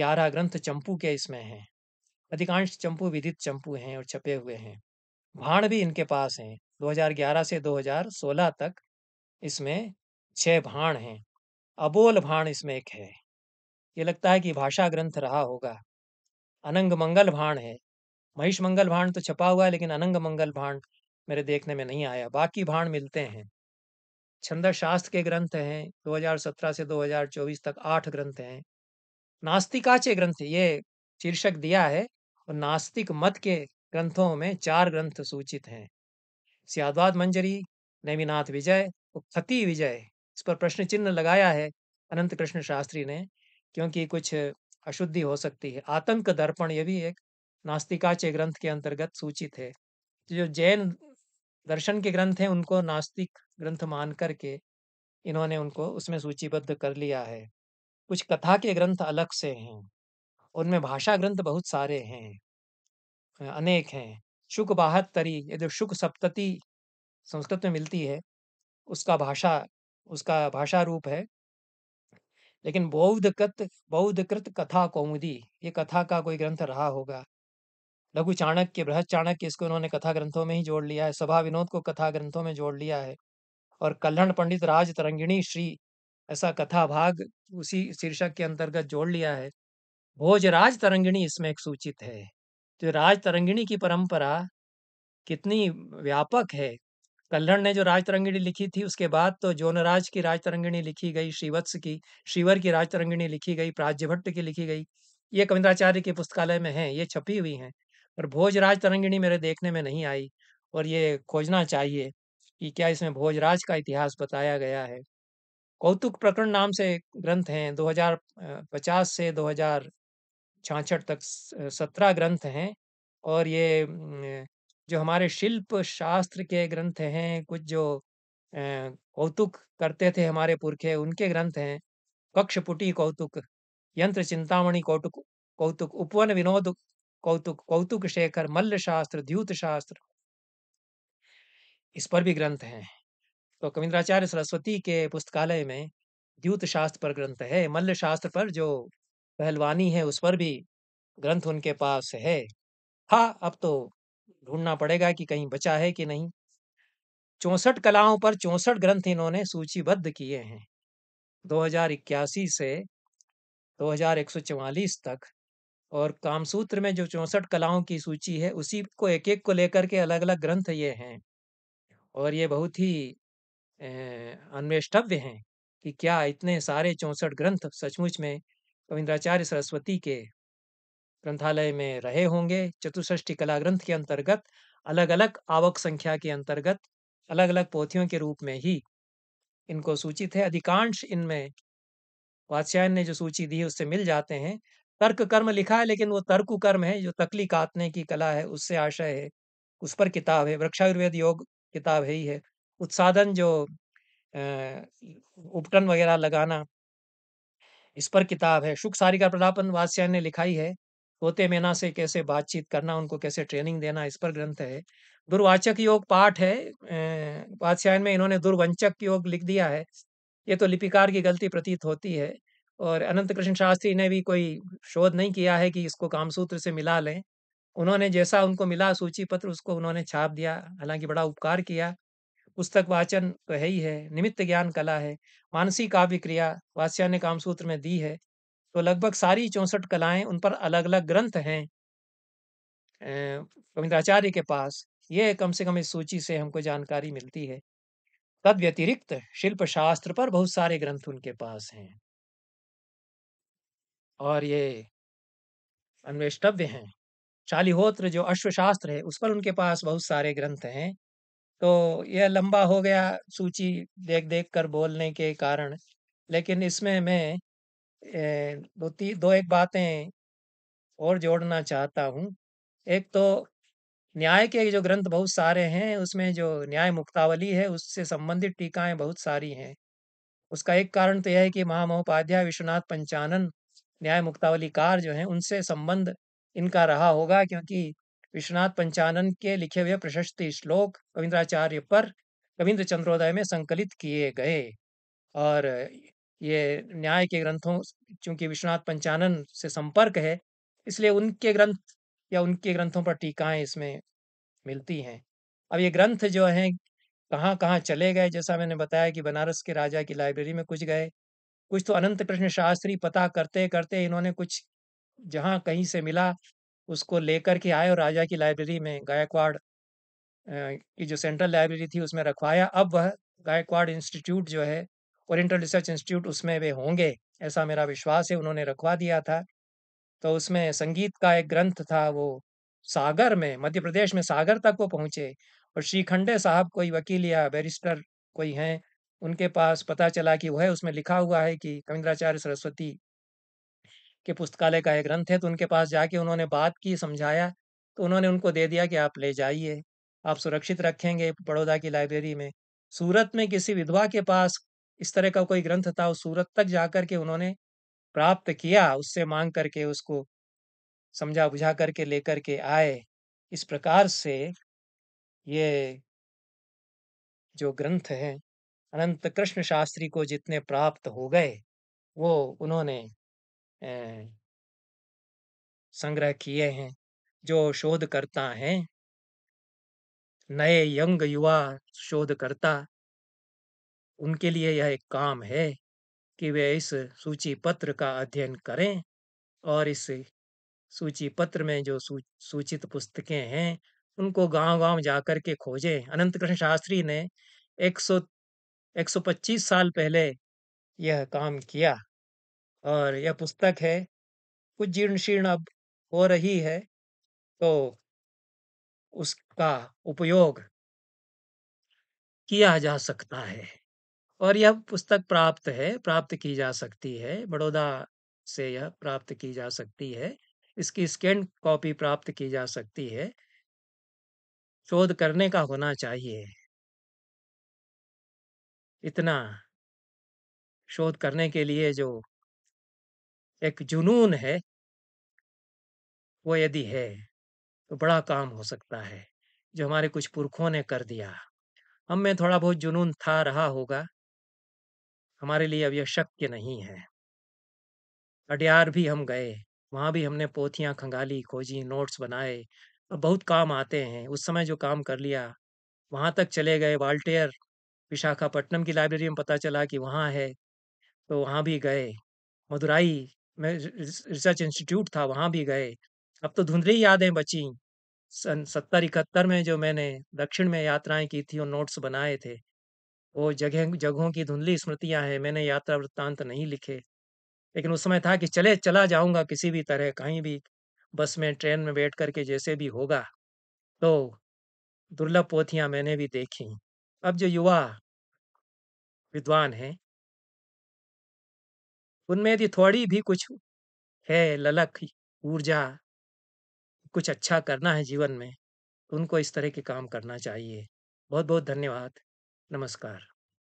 [SPEAKER 2] 11 ग्रंथ चंपू के इसमें हैं अधिकांश चंपू विदित चंपू हैं और छपे हुए हैं भाण भी इनके पास हैं 2011 से 2016 तक इसमें छह भाण हैं अबोल भाण इसमें एक है ये लगता है कि भाषा ग्रंथ रहा होगा अनंग मंगल भाण है महिष मंगल भाण तो छपा हुआ है लेकिन अनंग मंगल भाण मेरे देखने में नहीं आया बाकी भाण मिलते हैं छंद शास्त्र के ग्रंथ हैं 2017 से 2024 तक आठ ग्रंथ हैं नास्तिकाचे ग्रंथ ये शीर्षक दिया है और नास्तिक मत के ग्रंथों में चार ग्रंथ सूचित हैं सियादवाद मंजरी नैमीनाथ विजय और खती विजय इस पर प्रश्न चिन्ह लगाया है अनंत कृष्ण शास्त्री ने क्योंकि कुछ अशुद्धि हो सकती है आतंक दर्पण यह भी एक नास्तिकाचे ग्रंथ के अंतर्गत सूचित है जो जैन दर्शन के ग्रंथ हैं उनको नास्तिक ग्रंथ मान करके इन्होंने उनको उसमें सूचीबद्ध कर लिया है कुछ कथा के ग्रंथ अलग से हैं उनमें भाषा ग्रंथ बहुत सारे हैं अनेक हैं शुक बहत्तरी ये जो शुक सप्तति संस्कृत में मिलती है उसका भाषा उसका भाषा रूप है लेकिन बौद्धकृत बौद्धकृत कथा कौमुदी ये कथा का कोई ग्रंथ रहा होगा लघु चाणक्य बृहद चाणक्य इसको उन्होंने कथा ग्रंथों में ही जोड़ लिया है सभा विनोद को कथा ग्रंथों में जोड़ लिया है और कल्याण पंडित राज तरंगिणी श्री ऐसा कथा भाग उसी शीर्षक के अंतर्गत जोड़ लिया है भोजराज तरंगिणी इसमें एक सूचित है तो राज तरंगिणी की परंपरा कितनी व्यापक है कल्हण ने जो राज तरंगिणी लिखी थी उसके बाद तो जोनराज की राज तरंगिणी लिखी गई श्रीवत्स की श्रीवर की राज तरंगिणी लिखी गई प्राज्य भट्ट की लिखी गई ये कविंद्राचार्य के पुस्तकालय में है ये छपी हुई है पर राज तरंगिणी मेरे देखने में नहीं आई और ये खोजना चाहिए कि क्या इसमें भोजराज का इतिहास बताया गया है कौतुक प्रकरण नाम से ग्रंथ हैं 2050 से छाछठ तक सत्रह ग्रंथ हैं और ये जो हमारे शिल्प शास्त्र के ग्रंथ हैं कुछ जो कौतुक करते थे हमारे पुरखे उनके ग्रंथ हैं कक्षपुटी कौतुक यंत्र चिंतामणि कौतुक कौतुक उपवन विनोद कौतुक कौतुक शेखर मल्ल शास्त्र द्यूत शास्त्र इस पर भी ग्रंथ हैं तो कविंद्राचार्य सरस्वती के पुस्तकालय में द्यूत शास्त्र पर ग्रंथ है मल्ल शास्त्र पर जो पहलवानी है उस पर भी ग्रंथ उनके पास है हाँ अब तो ढूंढना पड़ेगा कि कहीं बचा है कि नहीं चौसठ कलाओं पर चौसठ ग्रंथ इन्होंने सूचीबद्ध किए हैं 2081 से 2144 तक और कामसूत्र में जो चौसठ कलाओं की सूची है उसी को एक एक को लेकर के अलग अलग ग्रंथ ये हैं और ये बहुत ही अन्वेष्टव्य हैं कि क्या इतने सारे चौंसठ ग्रंथ सचमुच में कविंद्राचार्य सरस्वती के ग्रंथालय में रहे होंगे चतुष्टी कला ग्रंथ के अंतर्गत अलग अलग आवक संख्या के अंतर्गत अलग अलग पोथियों के रूप में ही इनको सूचित है अधिकांश इनमें वात्स्यायन ने जो सूची दी है उससे मिल जाते हैं तर्क कर्म लिखा है लेकिन वो तर्क कर्म है जो तकली कातने की कला है उससे आशय है उस पर किताब है वृक्षायुर्वेद योग किताब है ही है उत्साधन जो उपटन वगैरह लगाना इस पर किताब है शुक सारिका प्रधापन वास्या ने लिखाई है तोते मैना से कैसे बातचीत करना उनको कैसे ट्रेनिंग देना इस पर ग्रंथ है दुर्वाचक योग पाठ है वात्स्यायन में इन्होंने दुर्वंचक योग लिख दिया है ये तो लिपिकार की गलती प्रतीत होती है और अनंत कृष्ण शास्त्री ने भी कोई शोध नहीं किया है कि इसको कामसूत्र से मिला लें उन्होंने जैसा उनको मिला सूची पत्र उसको उन्होंने छाप दिया हालांकि बड़ा उपकार किया पुस्तक वाचन तो है ही है निमित्त ज्ञान कला है मानसी काव्य क्रिया वास्या ने कामसूत्र में दी है तो लगभग सारी चौंसठ कलाएं उन पर अलग अलग ग्रंथ हैं रविंद्राचार्य के पास ये कम से कम इस सूची से हमको जानकारी मिलती है तद व्यतिरिक्त शिल्प शास्त्र पर बहुत सारे ग्रंथ उनके पास
[SPEAKER 1] हैं और ये अन्वेष्टव्य हैं शालिहोत्र जो अश्वशास्त्र है उस पर उनके पास बहुत सारे ग्रंथ हैं
[SPEAKER 2] तो यह लंबा हो गया सूची देख देख कर बोलने के कारण लेकिन इसमें मैं दो ती दो एक बातें और जोड़ना चाहता हूँ एक तो न्याय के जो ग्रंथ बहुत सारे हैं उसमें जो न्याय मुक्तावली है उससे संबंधित टीकाएं बहुत सारी हैं उसका एक कारण तो यह है कि महामहोपाध्याय विश्वनाथ पंचानन न्याय मुक्तावली कार जो हैं उनसे संबंध इनका रहा होगा क्योंकि विश्वनाथ पंचानन के लिखे हुए प्रशस्त श्लोक रविंद्राचार्य पर कविंद्र चंद्रोदय में संकलित किए गए और ये न्याय के ग्रंथों चूंकि विश्वनाथ पंचानन से संपर्क है इसलिए उनके ग्रंथ या उनके ग्रंथों पर टीकाएं इसमें मिलती हैं अब ये ग्रंथ जो हैं कहाँ कहाँ चले गए जैसा मैंने बताया कि बनारस के राजा की लाइब्रेरी में कुछ गए कुछ तो अनंत कृष्ण शास्त्री पता करते करते इन्होंने कुछ जहाँ कहीं से मिला उसको लेकर के आए और राजा की लाइब्रेरी में गायकवाड़ की जो सेंट्रल लाइब्रेरी थी उसमें रखवाया अब वह गायकवाड़ इंस्टीट्यूट जो है ओरिएंटल रिसर्च इंस्टीट्यूट उसमें वे होंगे ऐसा मेरा विश्वास है उन्होंने रखवा दिया था तो उसमें संगीत का एक ग्रंथ था वो सागर में मध्य प्रदेश में सागर तक वो पहुंचे और श्री खंडे साहब कोई वकील या बैरिस्टर कोई हैं उनके पास पता चला कि वह उसमें लिखा हुआ है कि कविंद्राचार्य सरस्वती कि पुस्तकालय का एक ग्रंथ है तो उनके पास जाके उन्होंने बात की समझाया तो उन्होंने उनको दे दिया कि आप ले जाइए आप सुरक्षित रखेंगे बड़ौदा की लाइब्रेरी में सूरत में किसी विधवा के पास इस तरह का कोई ग्रंथ था उस सूरत तक जा के उन्होंने प्राप्त किया उससे मांग करके उसको समझा बुझा करके लेकर के आए इस प्रकार से ये
[SPEAKER 1] जो ग्रंथ हैं अनंत कृष्ण शास्त्री को जितने प्राप्त हो गए वो उन्होंने संग्रह किए हैं जो शोधकर्ता हैं नए यंग युवा शोधकर्ता उनके लिए यह एक काम है कि वे
[SPEAKER 2] इस सूची पत्र का अध्ययन करें और इस सूची पत्र में जो सूचित पुस्तकें हैं उनको गांव-गांव जाकर के खोजें अनंत कृष्ण शास्त्री ने 100 125 साल पहले यह काम
[SPEAKER 1] किया और यह पुस्तक है कुछ जीर्ण शीर्ण अब हो रही है तो उसका उपयोग किया जा सकता है और यह पुस्तक प्राप्त है प्राप्त की जा
[SPEAKER 2] सकती है बड़ौदा से यह प्राप्त की जा सकती है इसकी स्कैन
[SPEAKER 1] कॉपी प्राप्त की जा सकती है शोध करने का होना चाहिए इतना शोध करने के लिए जो एक जुनून है वो यदि है तो बड़ा काम हो सकता है जो हमारे कुछ पुरखों ने कर दिया
[SPEAKER 2] हम में थोड़ा बहुत जुनून था रहा होगा हमारे लिए अब यह शक्य नहीं है अडियार भी हम गए वहाँ भी हमने पोथियाँ खंगाली खोजी नोट्स बनाए अब बहुत काम आते हैं उस समय जो काम कर लिया वहाँ तक चले गए वाल्टेयर विशाखापट्टनम की लाइब्रेरी में पता चला कि वहाँ है तो वहाँ भी गए मदुराई में रिसर्च इंस्टीट्यूट था वहाँ भी गए अब तो धुंधली यादें बची सन सत्तर इकहत्तर में जो मैंने दक्षिण में यात्राएं की थी और नोट्स बनाए थे वो जगह जगहों की धुंधली स्मृतियां हैं मैंने यात्रा वृत्तांत नहीं लिखे लेकिन उस समय था कि चले चला जाऊंगा किसी भी तरह कहीं भी बस में ट्रेन
[SPEAKER 1] में बैठ करके जैसे भी होगा तो दुर्लभ पोथियां मैंने भी देखी अब जो युवा विद्वान हैं उनमें यदि थोड़ी भी कुछ है ललक ऊर्जा कुछ अच्छा करना है जीवन में तो उनको इस तरह के काम करना चाहिए बहुत बहुत धन्यवाद नमस्कार